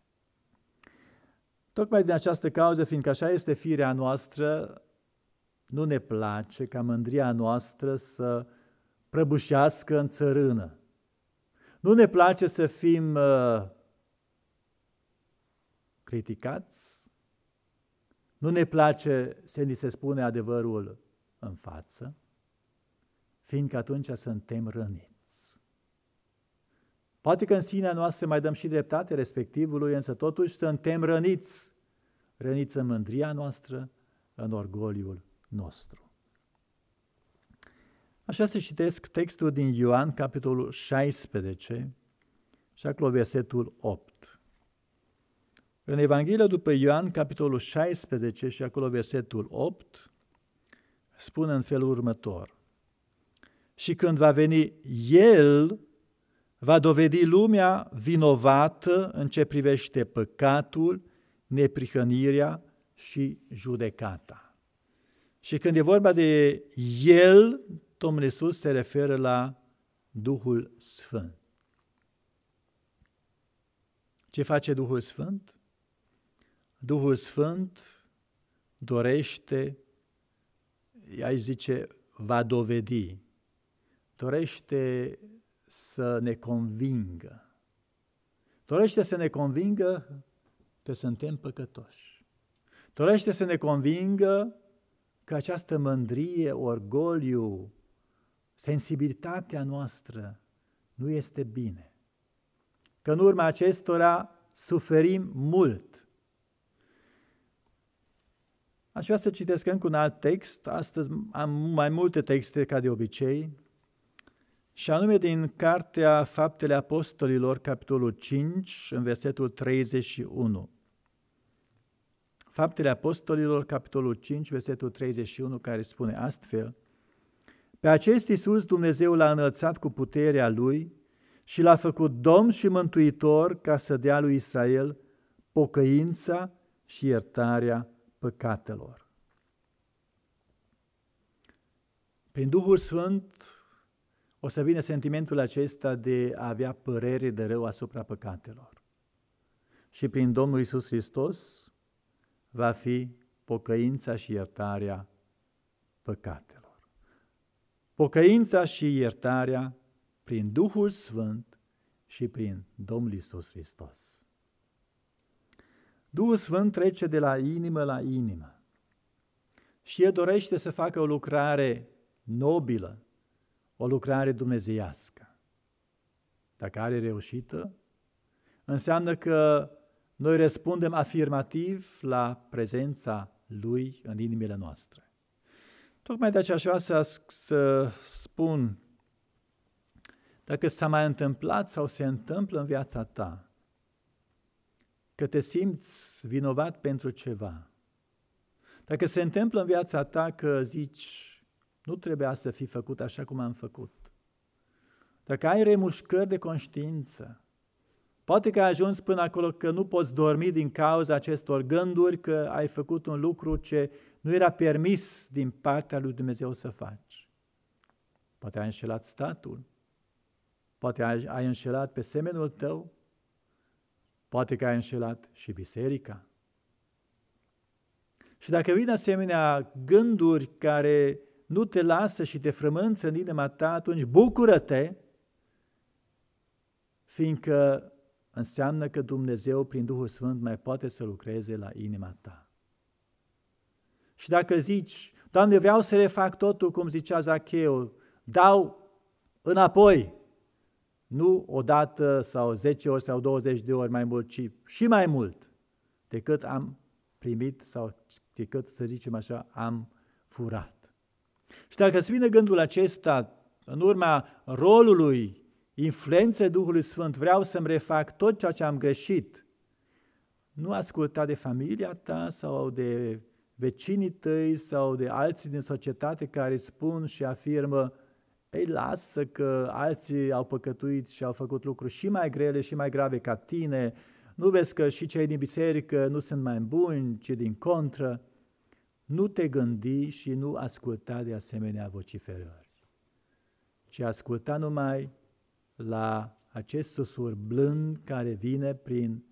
Tocmai din această cauză, fiindcă așa este firea noastră, nu ne place ca mândria noastră să prăbușească în țărână. Nu ne place să fim uh, criticați, nu ne place să ni se spune adevărul în față, fiindcă atunci suntem răniți. Poate că în sinea noastră mai dăm și dreptate respectivului, însă totuși suntem răniți, răniți în mândria noastră, în orgoliul nostru. Aș vrea să citesc textul din Ioan, capitolul 16, și acolo versetul 8. În Evanghelia după Ioan, capitolul 16 și acolo versetul 8, spune în felul următor. Și când va veni El, va dovedi lumea vinovată în ce privește păcatul, neprihănirea și judecata. Și când e vorba de El, Domnul Isus se referă la Duhul Sfânt. Ce face Duhul Sfânt? Duhul Sfânt dorește, ai zice, va dovedi, dorește să ne convingă. Dorește să ne convingă că suntem păcătoși. Dorește să ne convingă că această mândrie, orgoliu, sensibilitatea noastră nu este bine. Că în urma acestora suferim mult. Aș vrea să citesc încă un alt text, astăzi am mai multe texte ca de obicei, și anume din Cartea Faptele Apostolilor, capitolul 5, în versetul 31. Faptele Apostolilor, capitolul 5, versetul 31, care spune astfel – pe acest Iisus Dumnezeu l-a înălțat cu puterea Lui și l-a făcut Domn și Mântuitor ca să dea lui Israel pocăința și iertarea păcatelor. Prin Duhul Sfânt o să vină sentimentul acesta de a avea părere de rău asupra păcatelor. Și prin Domnul Isus Hristos va fi pocăința și iertarea păcatelor. Pocăința și iertarea prin Duhul Sfânt și prin Domnul Isus Hristos. Duhul Sfânt trece de la inimă la inimă și El dorește să facă o lucrare nobilă, o lucrare dumnezeiască. Dacă are reușită, înseamnă că noi răspundem afirmativ la prezența Lui în inimile noastre. Tocmai de aceea aș vrea să, să spun, dacă s-a mai întâmplat sau se întâmplă în viața ta, că te simți vinovat pentru ceva, dacă se întâmplă în viața ta că zici, nu trebuia să fi făcut așa cum am făcut, dacă ai remușcări de conștiință, poate că ai ajuns până acolo că nu poți dormi din cauza acestor gânduri, că ai făcut un lucru ce nu era permis din partea lui Dumnezeu să faci. Poate ai înșelat statul, poate ai, înșelat pe semenul tău, poate că ai înșelat și biserica. Și dacă vin asemenea gânduri care nu te lasă și te frămânță în inima ta, atunci bucură-te, fiindcă înseamnă că Dumnezeu prin Duhul Sfânt mai poate să lucreze la inima ta. Și dacă zici, Doamne, vreau să refac totul cum zicea Zacheu, dau înapoi, nu o dată sau 10 ori sau 20 de ori mai mult, ci și mai mult decât am primit sau decât, să zicem așa, am furat. Și dacă îți vine gândul acesta, în urma rolului influenței Duhului Sfânt, vreau să-mi refac tot ceea ce am greșit, nu asculta de familia ta sau de vecinii tăi sau de alții din societate care spun și afirmă ei, lasă că alții au păcătuit și au făcut lucruri și mai grele și mai grave ca tine. Nu vezi că și cei din biserică nu sunt mai buni, ci din contră. Nu te gândi și nu asculta de asemenea vociferări, ci asculta numai la acest susur blând care vine prin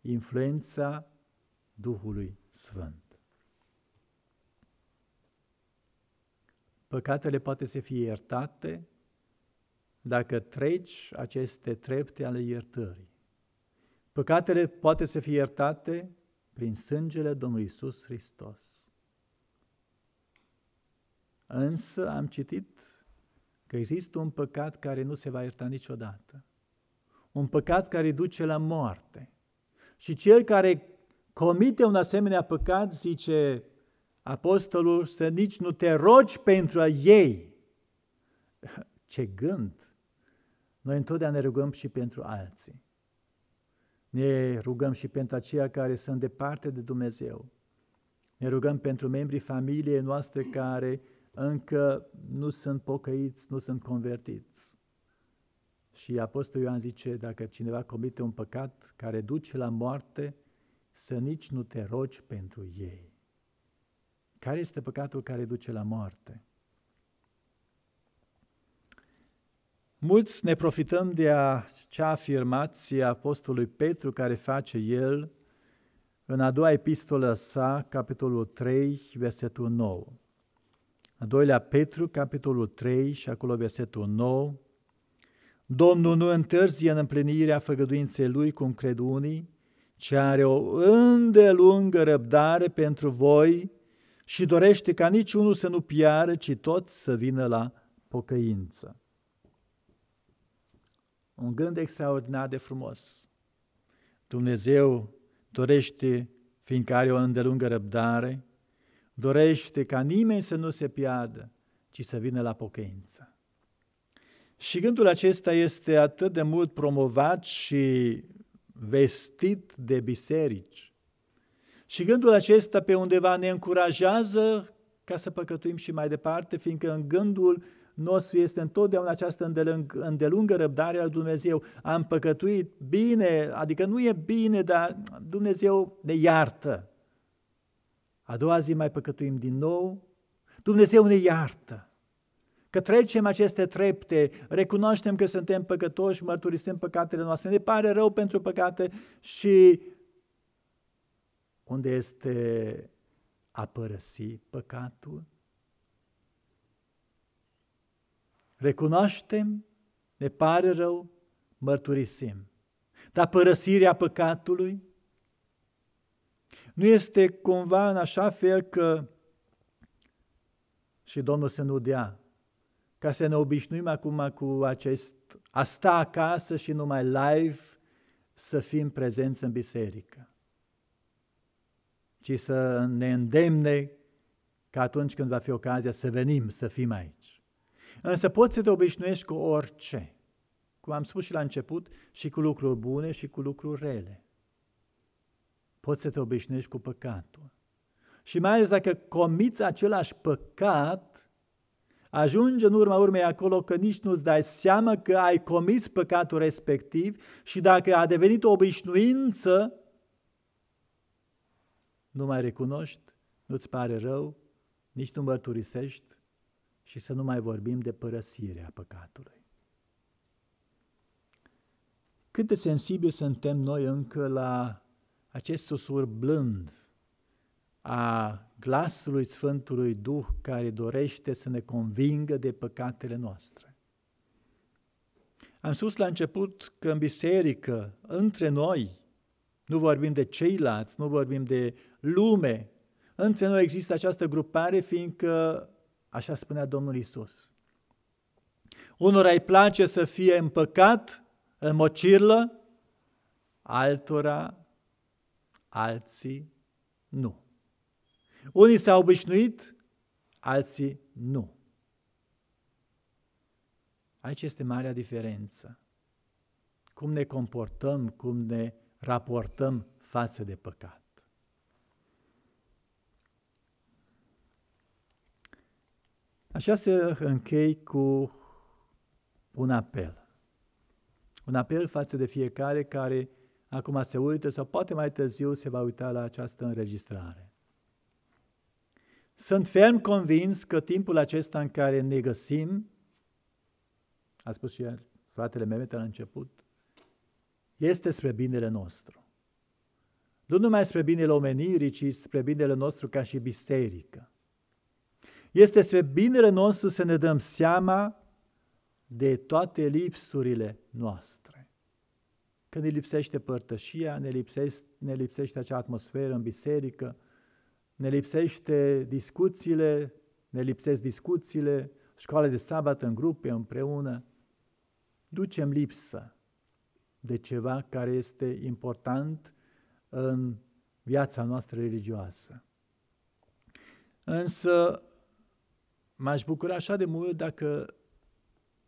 influența Duhului Sfânt. Păcatele poate să fie iertate dacă treci aceste trepte ale iertării. Păcatele poate să fie iertate prin sângele Domnului Isus Hristos. Însă am citit că există un păcat care nu se va ierta niciodată. Un păcat care duce la moarte. Și cel care comite un asemenea păcat zice, apostolul să nici nu te rogi pentru ei. Ce gând! Noi întotdeauna ne rugăm și pentru alții. Ne rugăm și pentru aceia care sunt departe de Dumnezeu. Ne rugăm pentru membrii familiei noastre care încă nu sunt pocăiți, nu sunt convertiți. Și Apostolul Ioan zice, dacă cineva comite un păcat care duce la moarte, să nici nu te rogi pentru ei. Care este păcatul care duce la moarte? Mulți ne profităm de a, cea afirmație a Apostolului Petru care face el în a doua epistolă sa, capitolul 3, versetul 9. A doilea Petru, capitolul 3 și acolo versetul 9. Domnul nu întârzie în împlinirea făgăduinței lui, cum cred unii, ci are o îndelungă răbdare pentru voi, și dorește ca niciunul să nu piară, ci toți să vină la pocăință. Un gând extraordinar de frumos. Dumnezeu dorește, fiindcă are o îndelungă răbdare, dorește ca nimeni să nu se piardă, ci să vină la pocăință. Și gândul acesta este atât de mult promovat și vestit de biserici, și gândul acesta pe undeva ne încurajează ca să păcătuim și mai departe, fiindcă în gândul nostru este întotdeauna această îndelungă răbdare al Dumnezeu. Am păcătuit bine, adică nu e bine, dar Dumnezeu ne iartă. A doua zi mai păcătuim din nou, Dumnezeu ne iartă. Că trecem aceste trepte, recunoaștem că suntem păcătoși, mărturisim păcatele noastre, ne pare rău pentru păcate și unde este a părăsi păcatul? Recunoaștem, ne pare rău, mărturisim. Dar părăsirea păcatului nu este cumva în așa fel că și Domnul să nu dea, ca să ne obișnuim acum cu acest a sta acasă și numai live să fim prezenți în biserică ci să ne îndemne ca atunci când va fi ocazia să venim, să fim aici. Însă poți să te obișnuiești cu orice, cum am spus și la început, și cu lucruri bune și cu lucruri rele. Poți să te obișnuiești cu păcatul. Și mai ales dacă comiți același păcat, ajunge în urma urmei acolo că nici nu-ți dai seama că ai comis păcatul respectiv și dacă a devenit o obișnuință, nu mai recunoști, nu-ți pare rău, nici nu mărturisești și să nu mai vorbim de părăsirea păcatului. Cât de sensibil suntem noi încă la acest susur blând a glasului Sfântului Duh care dorește să ne convingă de păcatele noastre. Am spus la început că în biserică, între noi, nu vorbim de ceilalți, nu vorbim de lume. Între noi există această grupare, fiindcă așa spunea Domnul Isus. Unora îi place să fie în păcat, în mocirlă, altora, alții nu. Unii s-au obișnuit, alții nu. Aici este marea diferență. Cum ne comportăm, cum ne raportăm față de păcat. Așa să închei cu un apel. Un apel față de fiecare care acum se uită sau poate mai târziu se va uita la această înregistrare. Sunt ferm convins că timpul acesta în care ne găsim, a spus și el, fratele de la început, este spre binele nostru. Nu numai spre binele omenirii, ci spre binele nostru ca și biserică. Este spre binele nostru să ne dăm seama de toate lipsurile noastre. Când ne lipsește părtășia, ne lipsește, ne lipsește acea atmosferă în biserică, ne lipsește discuțiile, ne lipsesc discuțiile, școală de sabat în grupe, împreună. Ducem lipsă de ceva care este important în viața noastră religioasă. Însă M-aș bucura așa de mult dacă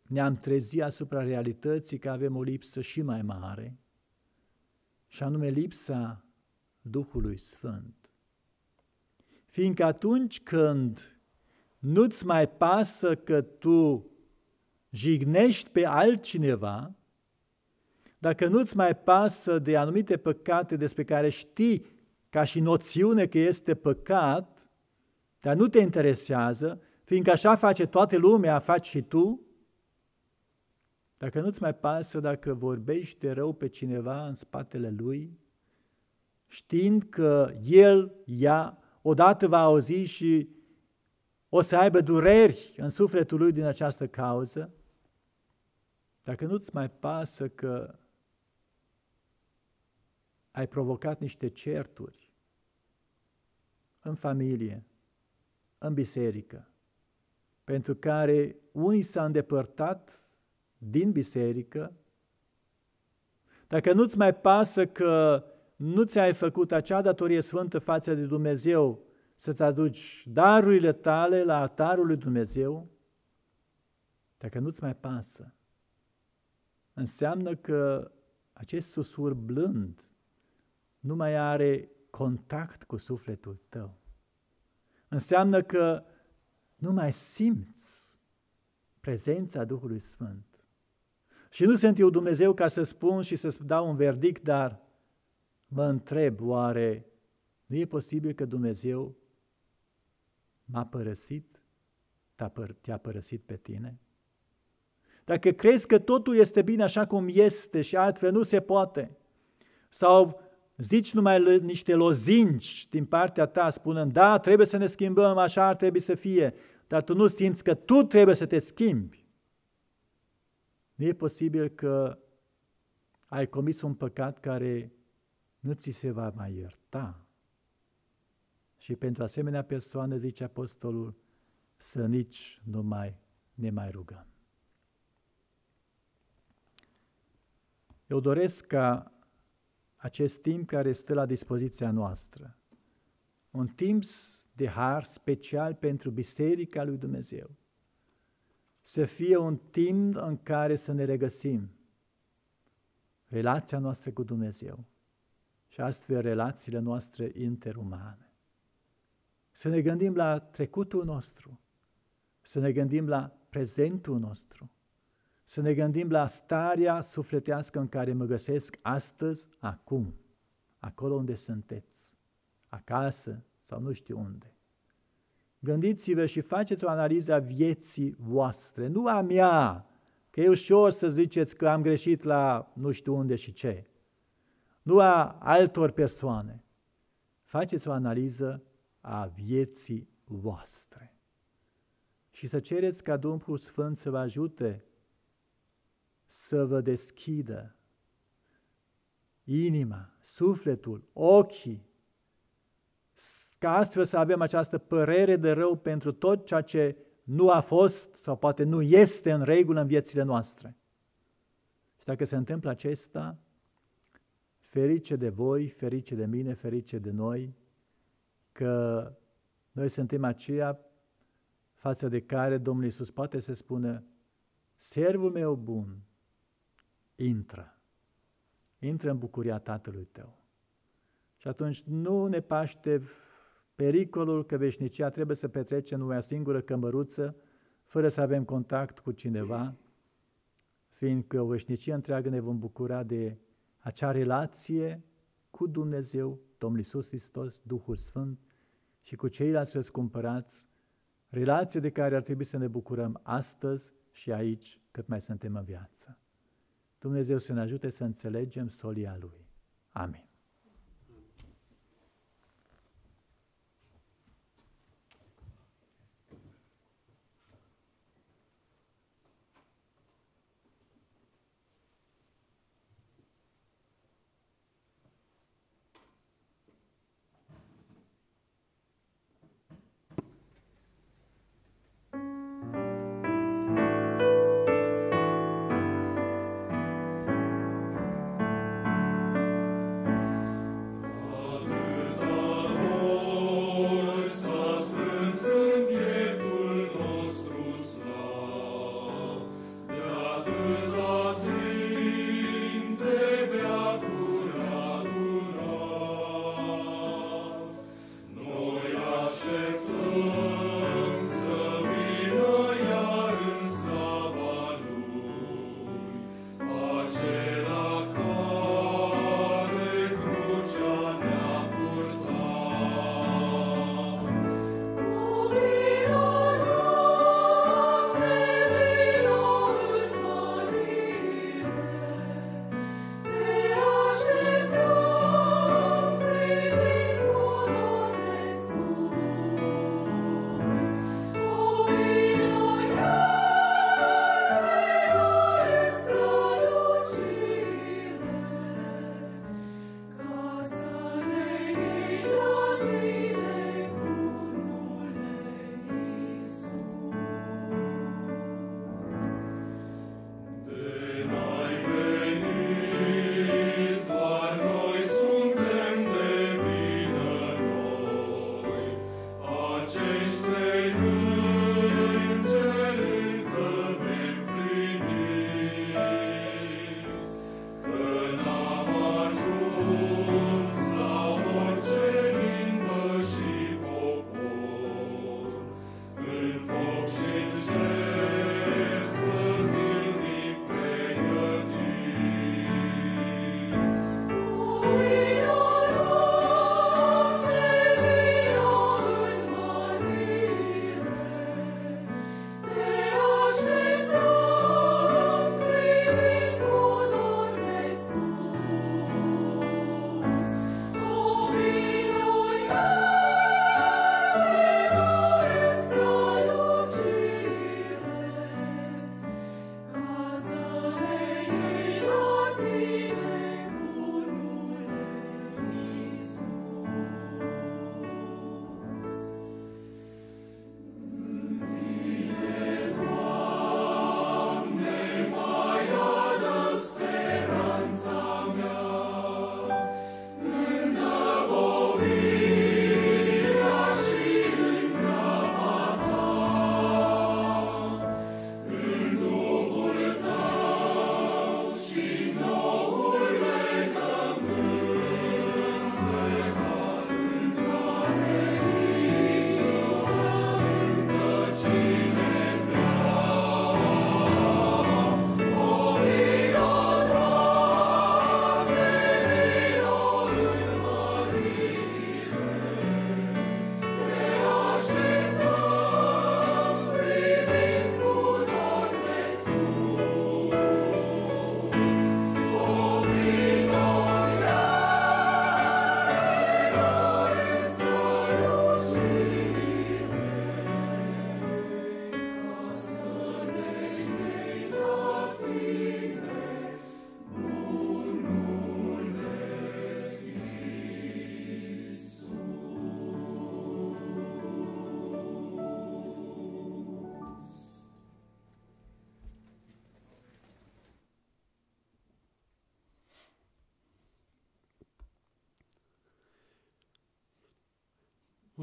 ne-am trezit asupra realității că avem o lipsă și mai mare, și anume lipsa Duhului Sfânt. Fiindcă atunci când nu-ți mai pasă că tu jignești pe altcineva, dacă nu-ți mai pasă de anumite păcate despre care știi ca și noțiune că este păcat, dar nu te interesează, Fiindcă așa face toată lumea, faci și tu. Dacă nu-ți mai pasă dacă vorbești de rău pe cineva în spatele lui, știind că el, ea, odată va auzi și o să aibă dureri în sufletul lui din această cauză, dacă nu-ți mai pasă că ai provocat niște certuri în familie, în biserică, pentru care unii s-au îndepărtat din biserică, dacă nu-ți mai pasă că nu ți-ai făcut acea datorie sfântă față de Dumnezeu să-ți aduci darurile tale la atarul lui Dumnezeu, dacă nu-ți mai pasă, înseamnă că acest susur blând nu mai are contact cu sufletul tău. Înseamnă că nu mai simți prezența Duhului Sfânt. Și nu sunt eu Dumnezeu ca să spun și să dau un verdict, dar mă întreb oare nu e posibil că Dumnezeu m-a părăsit, te-a părăsit pe tine? Dacă crezi că totul este bine așa cum este și altfel nu se poate, sau zici numai niște lozinci din partea ta, spunând, da, trebuie să ne schimbăm, așa ar trebui să fie, dar tu nu simți că tu trebuie să te schimbi. Nu e posibil că ai comis un păcat care nu ți se va mai ierta. Și pentru asemenea persoane, zice apostolul, să nici nu mai ne mai rugăm. Eu doresc ca acest timp care stă la dispoziția noastră. Un timp de har special pentru Biserica lui Dumnezeu. Să fie un timp în care să ne regăsim relația noastră cu Dumnezeu și astfel relațiile noastre interumane. Să ne gândim la trecutul nostru, să ne gândim la prezentul nostru să ne gândim la starea sufletească în care mă găsesc astăzi, acum, acolo unde sunteți, acasă sau nu știu unde. Gândiți-vă și faceți o analiză a vieții voastre, nu a mea, că e ușor să ziceți că am greșit la nu știu unde și ce, nu a altor persoane. Faceți o analiză a vieții voastre și să cereți ca Duhul Sfânt să vă ajute să vă deschidă inima, sufletul, ochii, ca astfel să avem această părere de rău pentru tot ceea ce nu a fost sau poate nu este în regulă în viețile noastre. Și dacă se întâmplă acesta, ferice de voi, ferice de mine, ferice de noi, că noi suntem aceia față de care Domnul Iisus poate să spună, servul meu bun, Intră. Intră în bucuria Tatălui tău. Și atunci nu ne paște pericolul că veșnicia trebuie să petrece în o singură cămăruță, fără să avem contact cu cineva, fiindcă o veșnicie întreagă ne vom bucura de acea relație cu Dumnezeu, Domnul Iisus Hristos, Duhul Sfânt și cu ceilalți răscumpărați, relație de care ar trebui să ne bucurăm astăzi și aici cât mai suntem în viață. Dumnezeu să ne ajute să înțelegem solia Lui. Amin.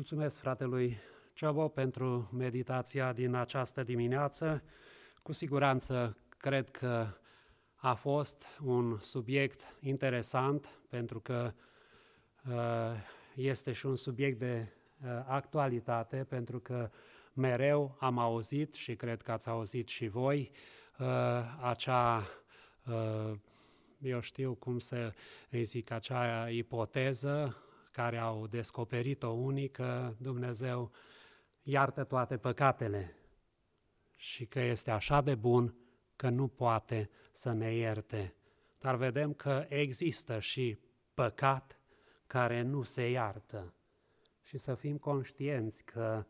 Mulțumesc fratelui Ciobo pentru meditația din această dimineață. Cu siguranță cred că a fost un subiect interesant pentru că uh, este și un subiect de uh, actualitate pentru că mereu am auzit și cred că ați auzit și voi uh, acea eu știu cum să îi zic acea ipoteză care au descoperit-o unii că Dumnezeu iartă toate păcatele și că este așa de bun că nu poate să ne ierte. Dar vedem că există și păcat care nu se iartă. Și să fim conștienți că,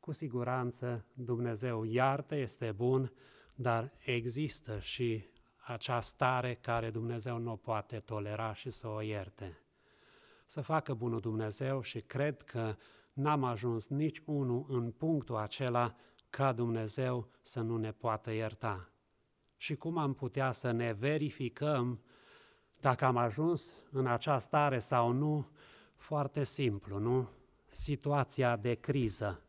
cu siguranță, Dumnezeu iartă, este bun, dar există și acea stare care Dumnezeu nu o poate tolera și să o ierte să facă bunul Dumnezeu și cred că n-am ajuns nici unul în punctul acela ca Dumnezeu să nu ne poată ierta. Și cum am putea să ne verificăm dacă am ajuns în acea stare sau nu? Foarte simplu, nu? Situația de criză.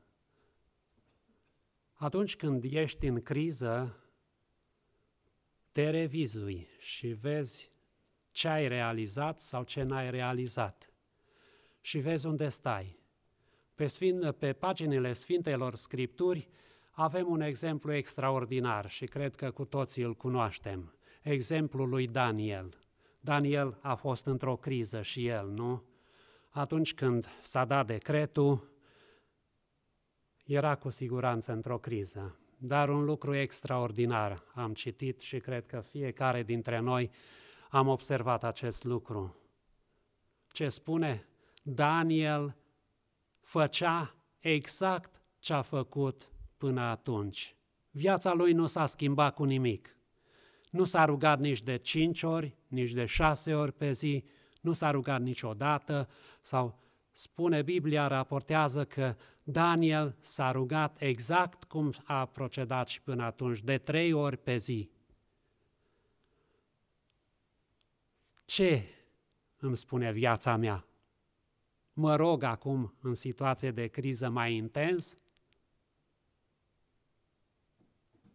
Atunci când ești în criză, te revizui și vezi ce ai realizat sau ce n-ai realizat și vezi unde stai. Pe, sfin, pe paginile Sfintelor Scripturi avem un exemplu extraordinar și cred că cu toții îl cunoaștem. Exemplul lui Daniel. Daniel a fost într-o criză și el, nu? Atunci când s-a dat decretul, era cu siguranță într-o criză. Dar un lucru extraordinar am citit și cred că fiecare dintre noi am observat acest lucru. Ce spune? Daniel făcea exact ce a făcut până atunci. Viața lui nu s-a schimbat cu nimic. Nu s-a rugat nici de cinci ori, nici de șase ori pe zi, nu s-a rugat niciodată sau spune Biblia, raportează că Daniel s-a rugat exact cum a procedat și până atunci, de trei ori pe zi. Ce îmi spune viața mea? mă rog acum în situație de criză mai intens,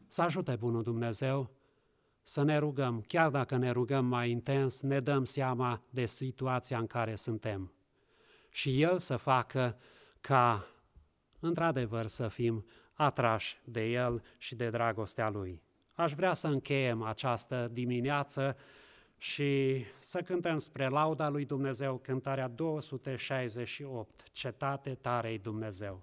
să ajute Bunul Dumnezeu să ne rugăm, chiar dacă ne rugăm mai intens, ne dăm seama de situația în care suntem. Și El să facă ca, într-adevăr, să fim atrași de El și de dragostea Lui. Aș vrea să încheiem această dimineață și să cântăm spre lauda lui Dumnezeu cântarea 268, Cetate Tarei Dumnezeu.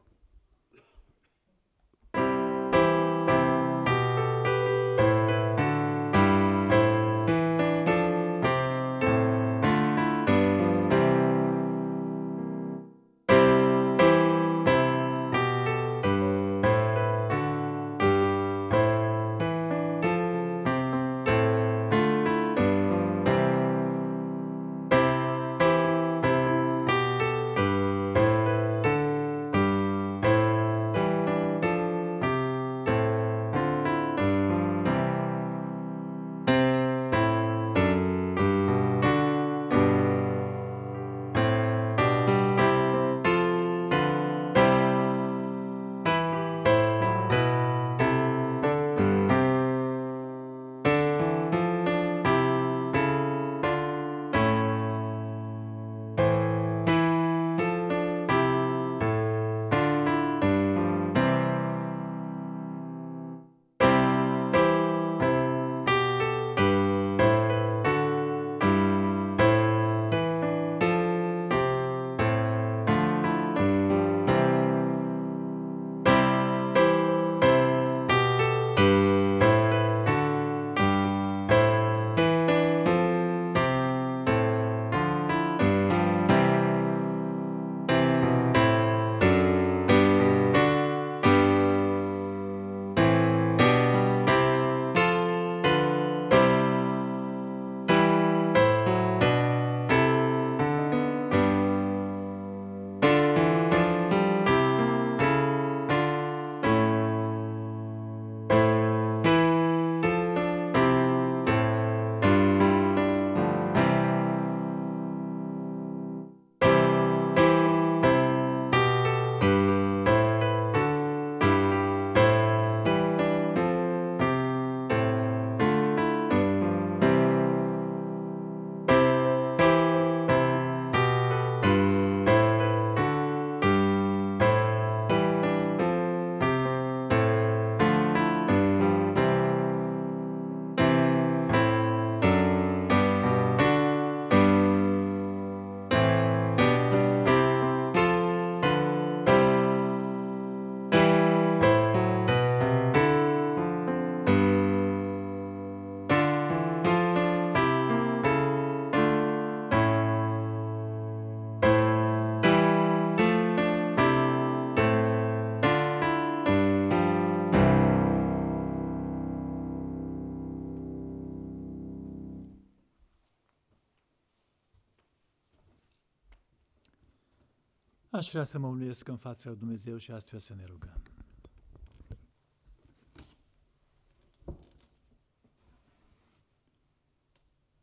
Aș vrea să mă unesc în fața lui Dumnezeu și astfel să ne rugăm.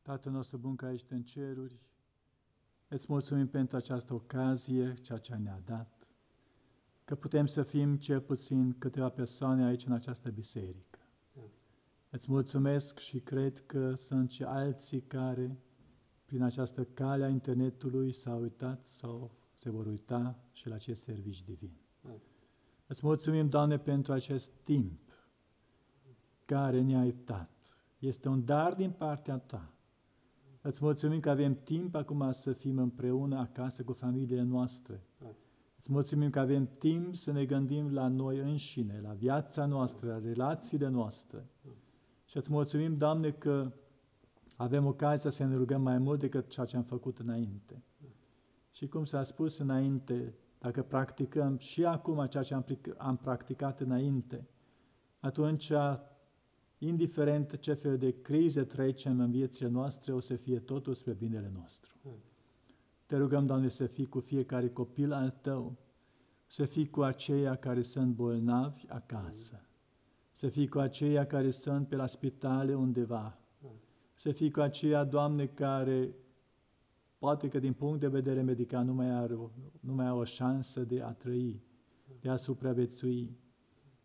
Tatăl nostru bun care ești în ceruri, îți mulțumim pentru această ocazie, ceea ce ne-a dat, că putem să fim cel puțin câteva persoane aici în această biserică. Amin. Îți mulțumesc și cred că sunt și alții care, prin această cale a internetului, s-au uitat sau se vor uita și la acest servici divin. Îți mulțumim, Doamne, pentru acest timp care ne-ai dat. Este un dar din partea Ta. Îți mulțumim că avem timp acum să fim împreună acasă cu familiile noastre. Îți mulțumim că avem timp să ne gândim la noi înșine, la viața noastră, la relațiile noastre. Și îți mulțumim, Doamne, că avem ocazia să ne rugăm mai mult decât ceea ce am făcut înainte. Și cum s-a spus înainte, dacă practicăm și acum ceea ce am practicat înainte, atunci, indiferent ce fel de crize trecem în viețile noastre, o să fie totul spre binele nostru. Te rugăm, Doamne, să fii cu fiecare copil al Tău, să fii cu aceia care sunt bolnavi acasă, să fii cu aceia care sunt pe la spitale undeva, să fii cu aceia, Doamne, care Poate că din punct de vedere medical nu mai, are, nu mai au o șansă de a trăi, de a supraviețui.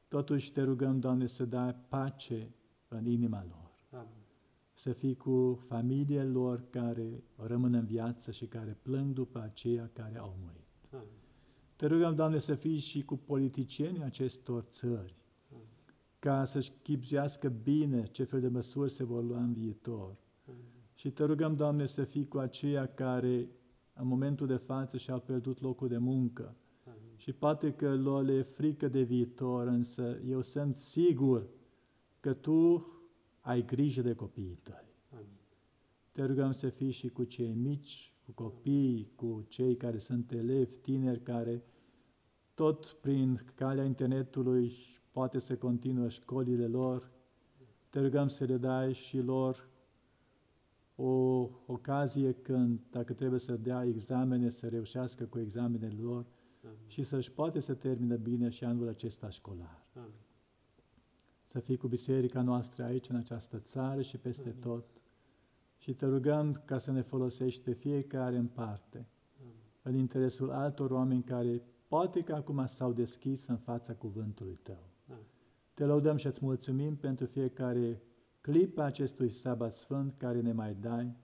Totuși te rugăm, Doamne, să dai pace în inima lor. Amin. Să fii cu familie lor care rămân în viață și care plâng după aceia care au murit. Amin. Te rugăm, Doamne, să fii și cu politicienii acestor țări, ca să-și chipzuiască bine ce fel de măsuri se vor lua în viitor și te rugăm, Doamne, să fii cu aceia care în momentul de față și-au pierdut locul de muncă. Amin. Și poate că lor le e frică de viitor, însă eu sunt sigur că Tu ai grijă de copiii Tăi. Amin. Te rugăm să fii și cu cei mici, cu copiii, cu cei care sunt elevi, tineri, care tot prin calea internetului poate să continuă școlile lor. Te rugăm să le dai și lor o ocazie când, dacă trebuie să dea examene, să reușească cu examenele lor Amin. și să-și poate să termină bine și anul acesta școlar. Amin. Să fii cu biserica noastră aici, în această țară și peste Amin. tot. Și te rugăm ca să ne folosești pe fiecare în parte, Amin. în interesul altor oameni care poate că acum s-au deschis în fața cuvântului Tău. Amin. Te laudăm și îți mulțumim pentru fiecare clipa acestui sabat sfânt care ne mai dai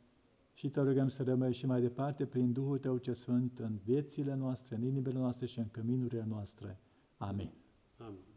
și te rugăm să rămâi și mai departe prin Duhul Tău ce Sfânt în viețile noastre, în inimile noastre și în căminurile noastre. Amin. Amin.